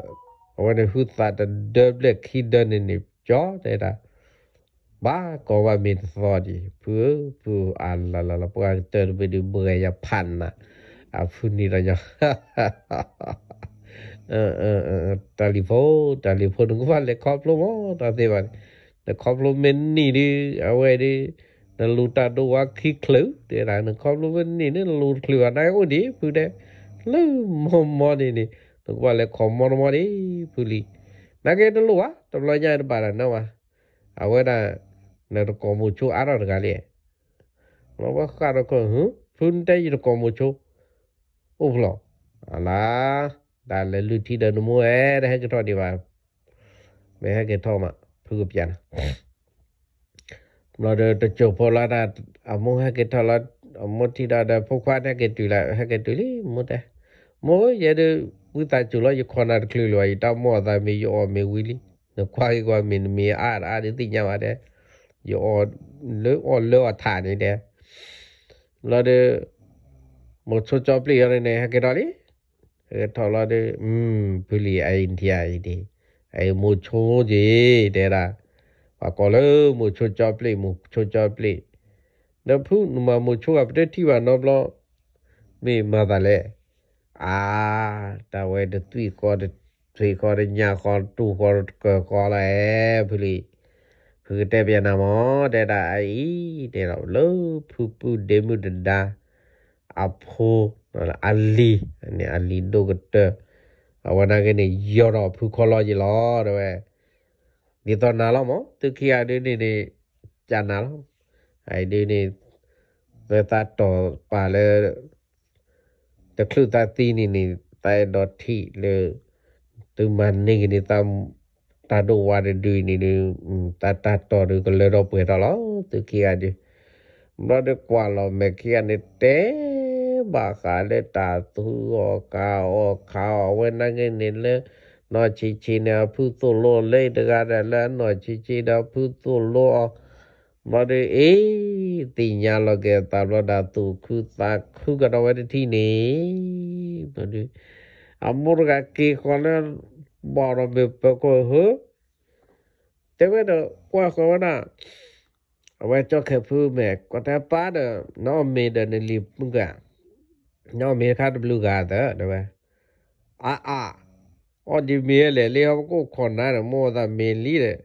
วันนี้ฟุตซาตเดิมเล็กคิดเดินในนิจจ์ได้ละบ้าก็ว่ามีสอดีเพื่อพื้อ่านละละละพวกเติร์ไปดูเบื่อยาพันนะอ่ฟุนี่ละยังเออเออเออตาลิโฟตาลิโฟนึกว่าเล็กครอบลมอ่อตาเทวันแต่ครอบลมเมนนี่ดิเอาไว้ดินลูตาดูว่าคีคลือเดี๋ยวนั้นครอบลูกนี่นี่ลูคลือได้โอ้ดีพูดได้ลูมอมมอนี่นี่ตัวว่าเลยคอมมอมอนี่พูลีนักเรียนลูกวะตัวเราใหญ่บารานะวะเอาไว้นะนั่นก็มูชูอารอนกันเลยเราว่าข้าเราก็ฮึพูนได้ยังก็มูชูโอ้โหอะล่ะဒါလည်းလူတီတယ်မို့အဲတဲ့ဟဲ့ကြတော့ဒီပါမဲဟဲ့ကြတော့မှဖူးပြန်เราเดตจบพอละดาอามหะเกทละอมทิดาดาพกควาดะเกตุละฮะเกตุลิมุตะโมเยดวุตาจุลอยคอนาคลุลอยตามอดามียอมีวิลินควายกว่ามินมีอาอาดิติญามาเดยอเลออเลอถานี่เดเราเดမချိုချပလီရနေဟကရလီအဲထော်လာတဲ့อืมပလီအိန္ဒိယအိဒီအဲမချိုကြီးတဲ့လားပါကောလမချိုချပလေမချိုချပလေနဖုနမမချိုကပတတိဝနောဘလမေမသာလေအာတဝဲတသွေကောတသွေကောတညာကောတူကောကောလဲဖူလီဖူတဲ့ပြန်နာမောတဲ့တာအီတဲ့တော့လောဖူပူဒေမှုဒဒါအဖိုးအလီအနေအလီဒိုကတအဝနာကနေယောရဖူခေါ်လာကြလောတဲ့นี่ตอนนาเราโมอตุกี้ดรนี่นี่จานนาเรไอ้ดีนี่เวตาต่อป่าเลยตะคลุตาตีนี่นี่ตาดอทที่เลยตุมันนี่นี่ตามตาดูวาดดูนี่นี่ตาตาต่อดูก็เลยเราเปิดเราลอดตุกี้ดีเราได้กว่าเราเมื่อกี้นี่เต้บ้าขาเลตาตัวกาออกขาวเว้นนั่งเงินเลยနော်ချီချီနာဖုသို့လောလေတကားရလနော်ချီချီနာဖုသို့လောမရေအေးတိညာလကေတာလဒတုခုသခုကတော်ဝတ္တိနေမရေအမောရကကေခေါ်လဘာရဘေပကောဟတဲဝဲတော့ကွာခေါ်နာအဝဲတော့ခေဖူးမဲ့ကတပါတော့နော်မေဒနလီပုကနော်မေခတ်ဘလူကာတဲ့တဝဲအာအာ哦，你没来，你还不靠那了，莫在没理的。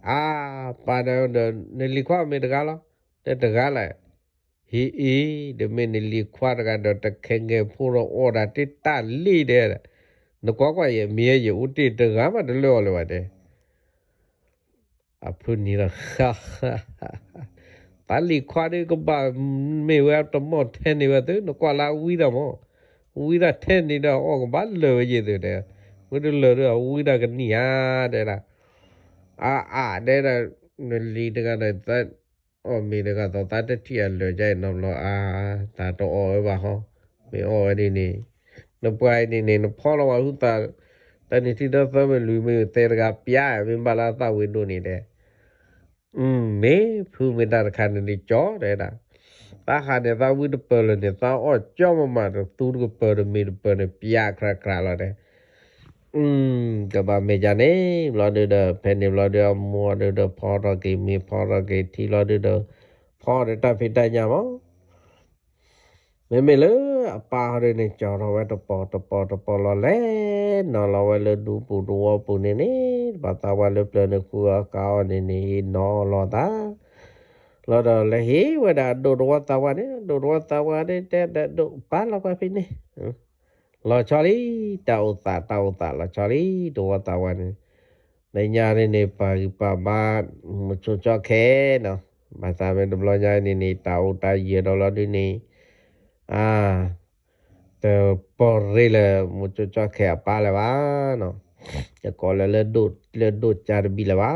啊，把那的那里块没得干了，得得干了。ဟီအီဒမင်းလီခွာကတော့တခင်ငယ်ဖို့တော့ order တတလိတဲ့နကွာကွာရဲ့မင်းရဲ့ဦးတတကားမှတလော်လော်ပါတယ်အဖုန်နီရခါပါလီခွာရကဘာမေဝဲတမော့ထဲနေဝဲတဲ့နကွာလာဝီးတော့မဝီးတာထဲနေတော့ဩကဘာလော်ရည်တဲ့ဝိဒလရဝိဒကနီယာတဲ့လားအာအာတဲ့လားလီတကတဲ့သတ်အော်မီတကတော့တတ်တတိယလွယ်ကြိုက်နော်လောအာတာတော့အော်ပါဟောမေအော်ဒီနေနပွိုင်းနေနေနဖော်လာဝဟုတာတန်တီတော့ဖမလူမေတဲကပြရမင်းပါလာသဝင်းတို့နေတယ်อืมမေဖူမေတာခဏနေကြောတဲ့လားပါခါတဲ့ဝိဒပလနေတာအော်ကြောမမတူကပရမီပနေပြခရခရလာတဲ့อืมกับบาเมจานี่เรอเดือดเพนิมเราเดือมัวเดือดพอรอกีมีพอรอกีที่เรอเดือดพอเดือดพได้ยังมั้งไม่ไม่เลยปาเรนจอราไว้ตปอตปอตปอเราเล่นอราไว้เลดูปูดูวปูนี่นี่บาตาวันเลยเปลือนกัเกาวนี่นี่นอเราตาเราเราเลยเฮ้ยว่าดาดูรัวตาวันนี่ยดูรัวตาวันนี้่ยแต่ดูป้าเราไปพินี่ลอชอลีเต่าตาเต้าตาลอชอลีตัวตาวัน ในยาในเนปาลปาบาดมุชชอแคเนาะภาษาเป็นดุลยานี่นี่เต้าตาเยดอลดินี่อ่าเต้าปอริเลมุชชอแคปาเลวานะจะก็เลยเลดูเลดูจาร์บิเลวา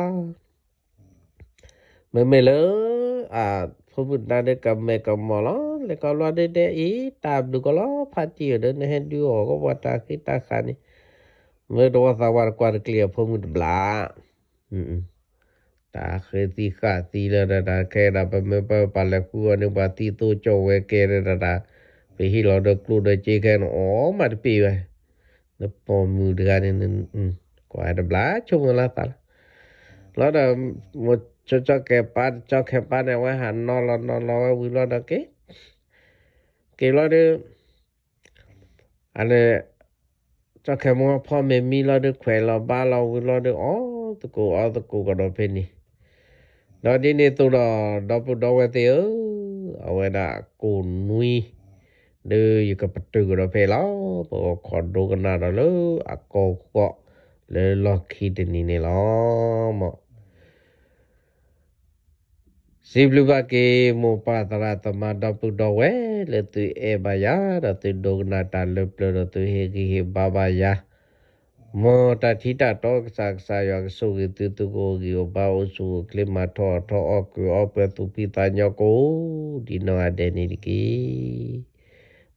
เมื่อเมื่เลยอ่าพบุตรนาเดกับเมกับมอลแล้วก็รอได้ได้อีตามดูก็ล้อพัดาจีเดินเห็นดูออกก็ว่าตาขี้ตาขานี่เมื่อตัวสวรรค์กว่าเกลียวพมุดบลาอืมตาเคยตีขาตีเลยนะนะแค่ดับไปเมื่อไปปันแล้วกูนึกว่าตีตัวโจเวเกเรนะนะไปฮิลอดกลูเดจีแค่นอ๋อมาดปีไปแล้วปอมือเดือนนี่นั่อืมกว่าดับลาชงละตาแล้วเดมดจ้า cho cho k จ้า n cho k าน a n này ว่าหันนอนนอนอนวิลอนเกเกลอดอันนี้จเแค่มัวพ่อแม่มีราด้วยแขวนเราบ้านเราลราดูยอ๋อตะกูอ๋อตะกูก็โดนเพนี่ตอนนี้นี่ตัวเราดอปุดอเวเตียวเอาไว้ด่ากูนุยเดืออยู่กับประตูก็โดไเพล้วพอขอดูกันนาดแล้วอะกูก็เลยล็อกคิดนีเนี่ล้อมาစီဘလူဘကေမောပါတရာတမဒပုဒဝဲလေသူအဘယာရတဒုဂနာတလပလရသူဟေဂီဟေဘာဘာယာမောတတိတတောကစာစာယောဆုဂီတုတုကိုဂီဘာဝစုကလမထောထောအကူအပတုပိတညကိုဒီနောအဒဲနီကီ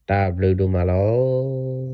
တာဘလူဒူမလော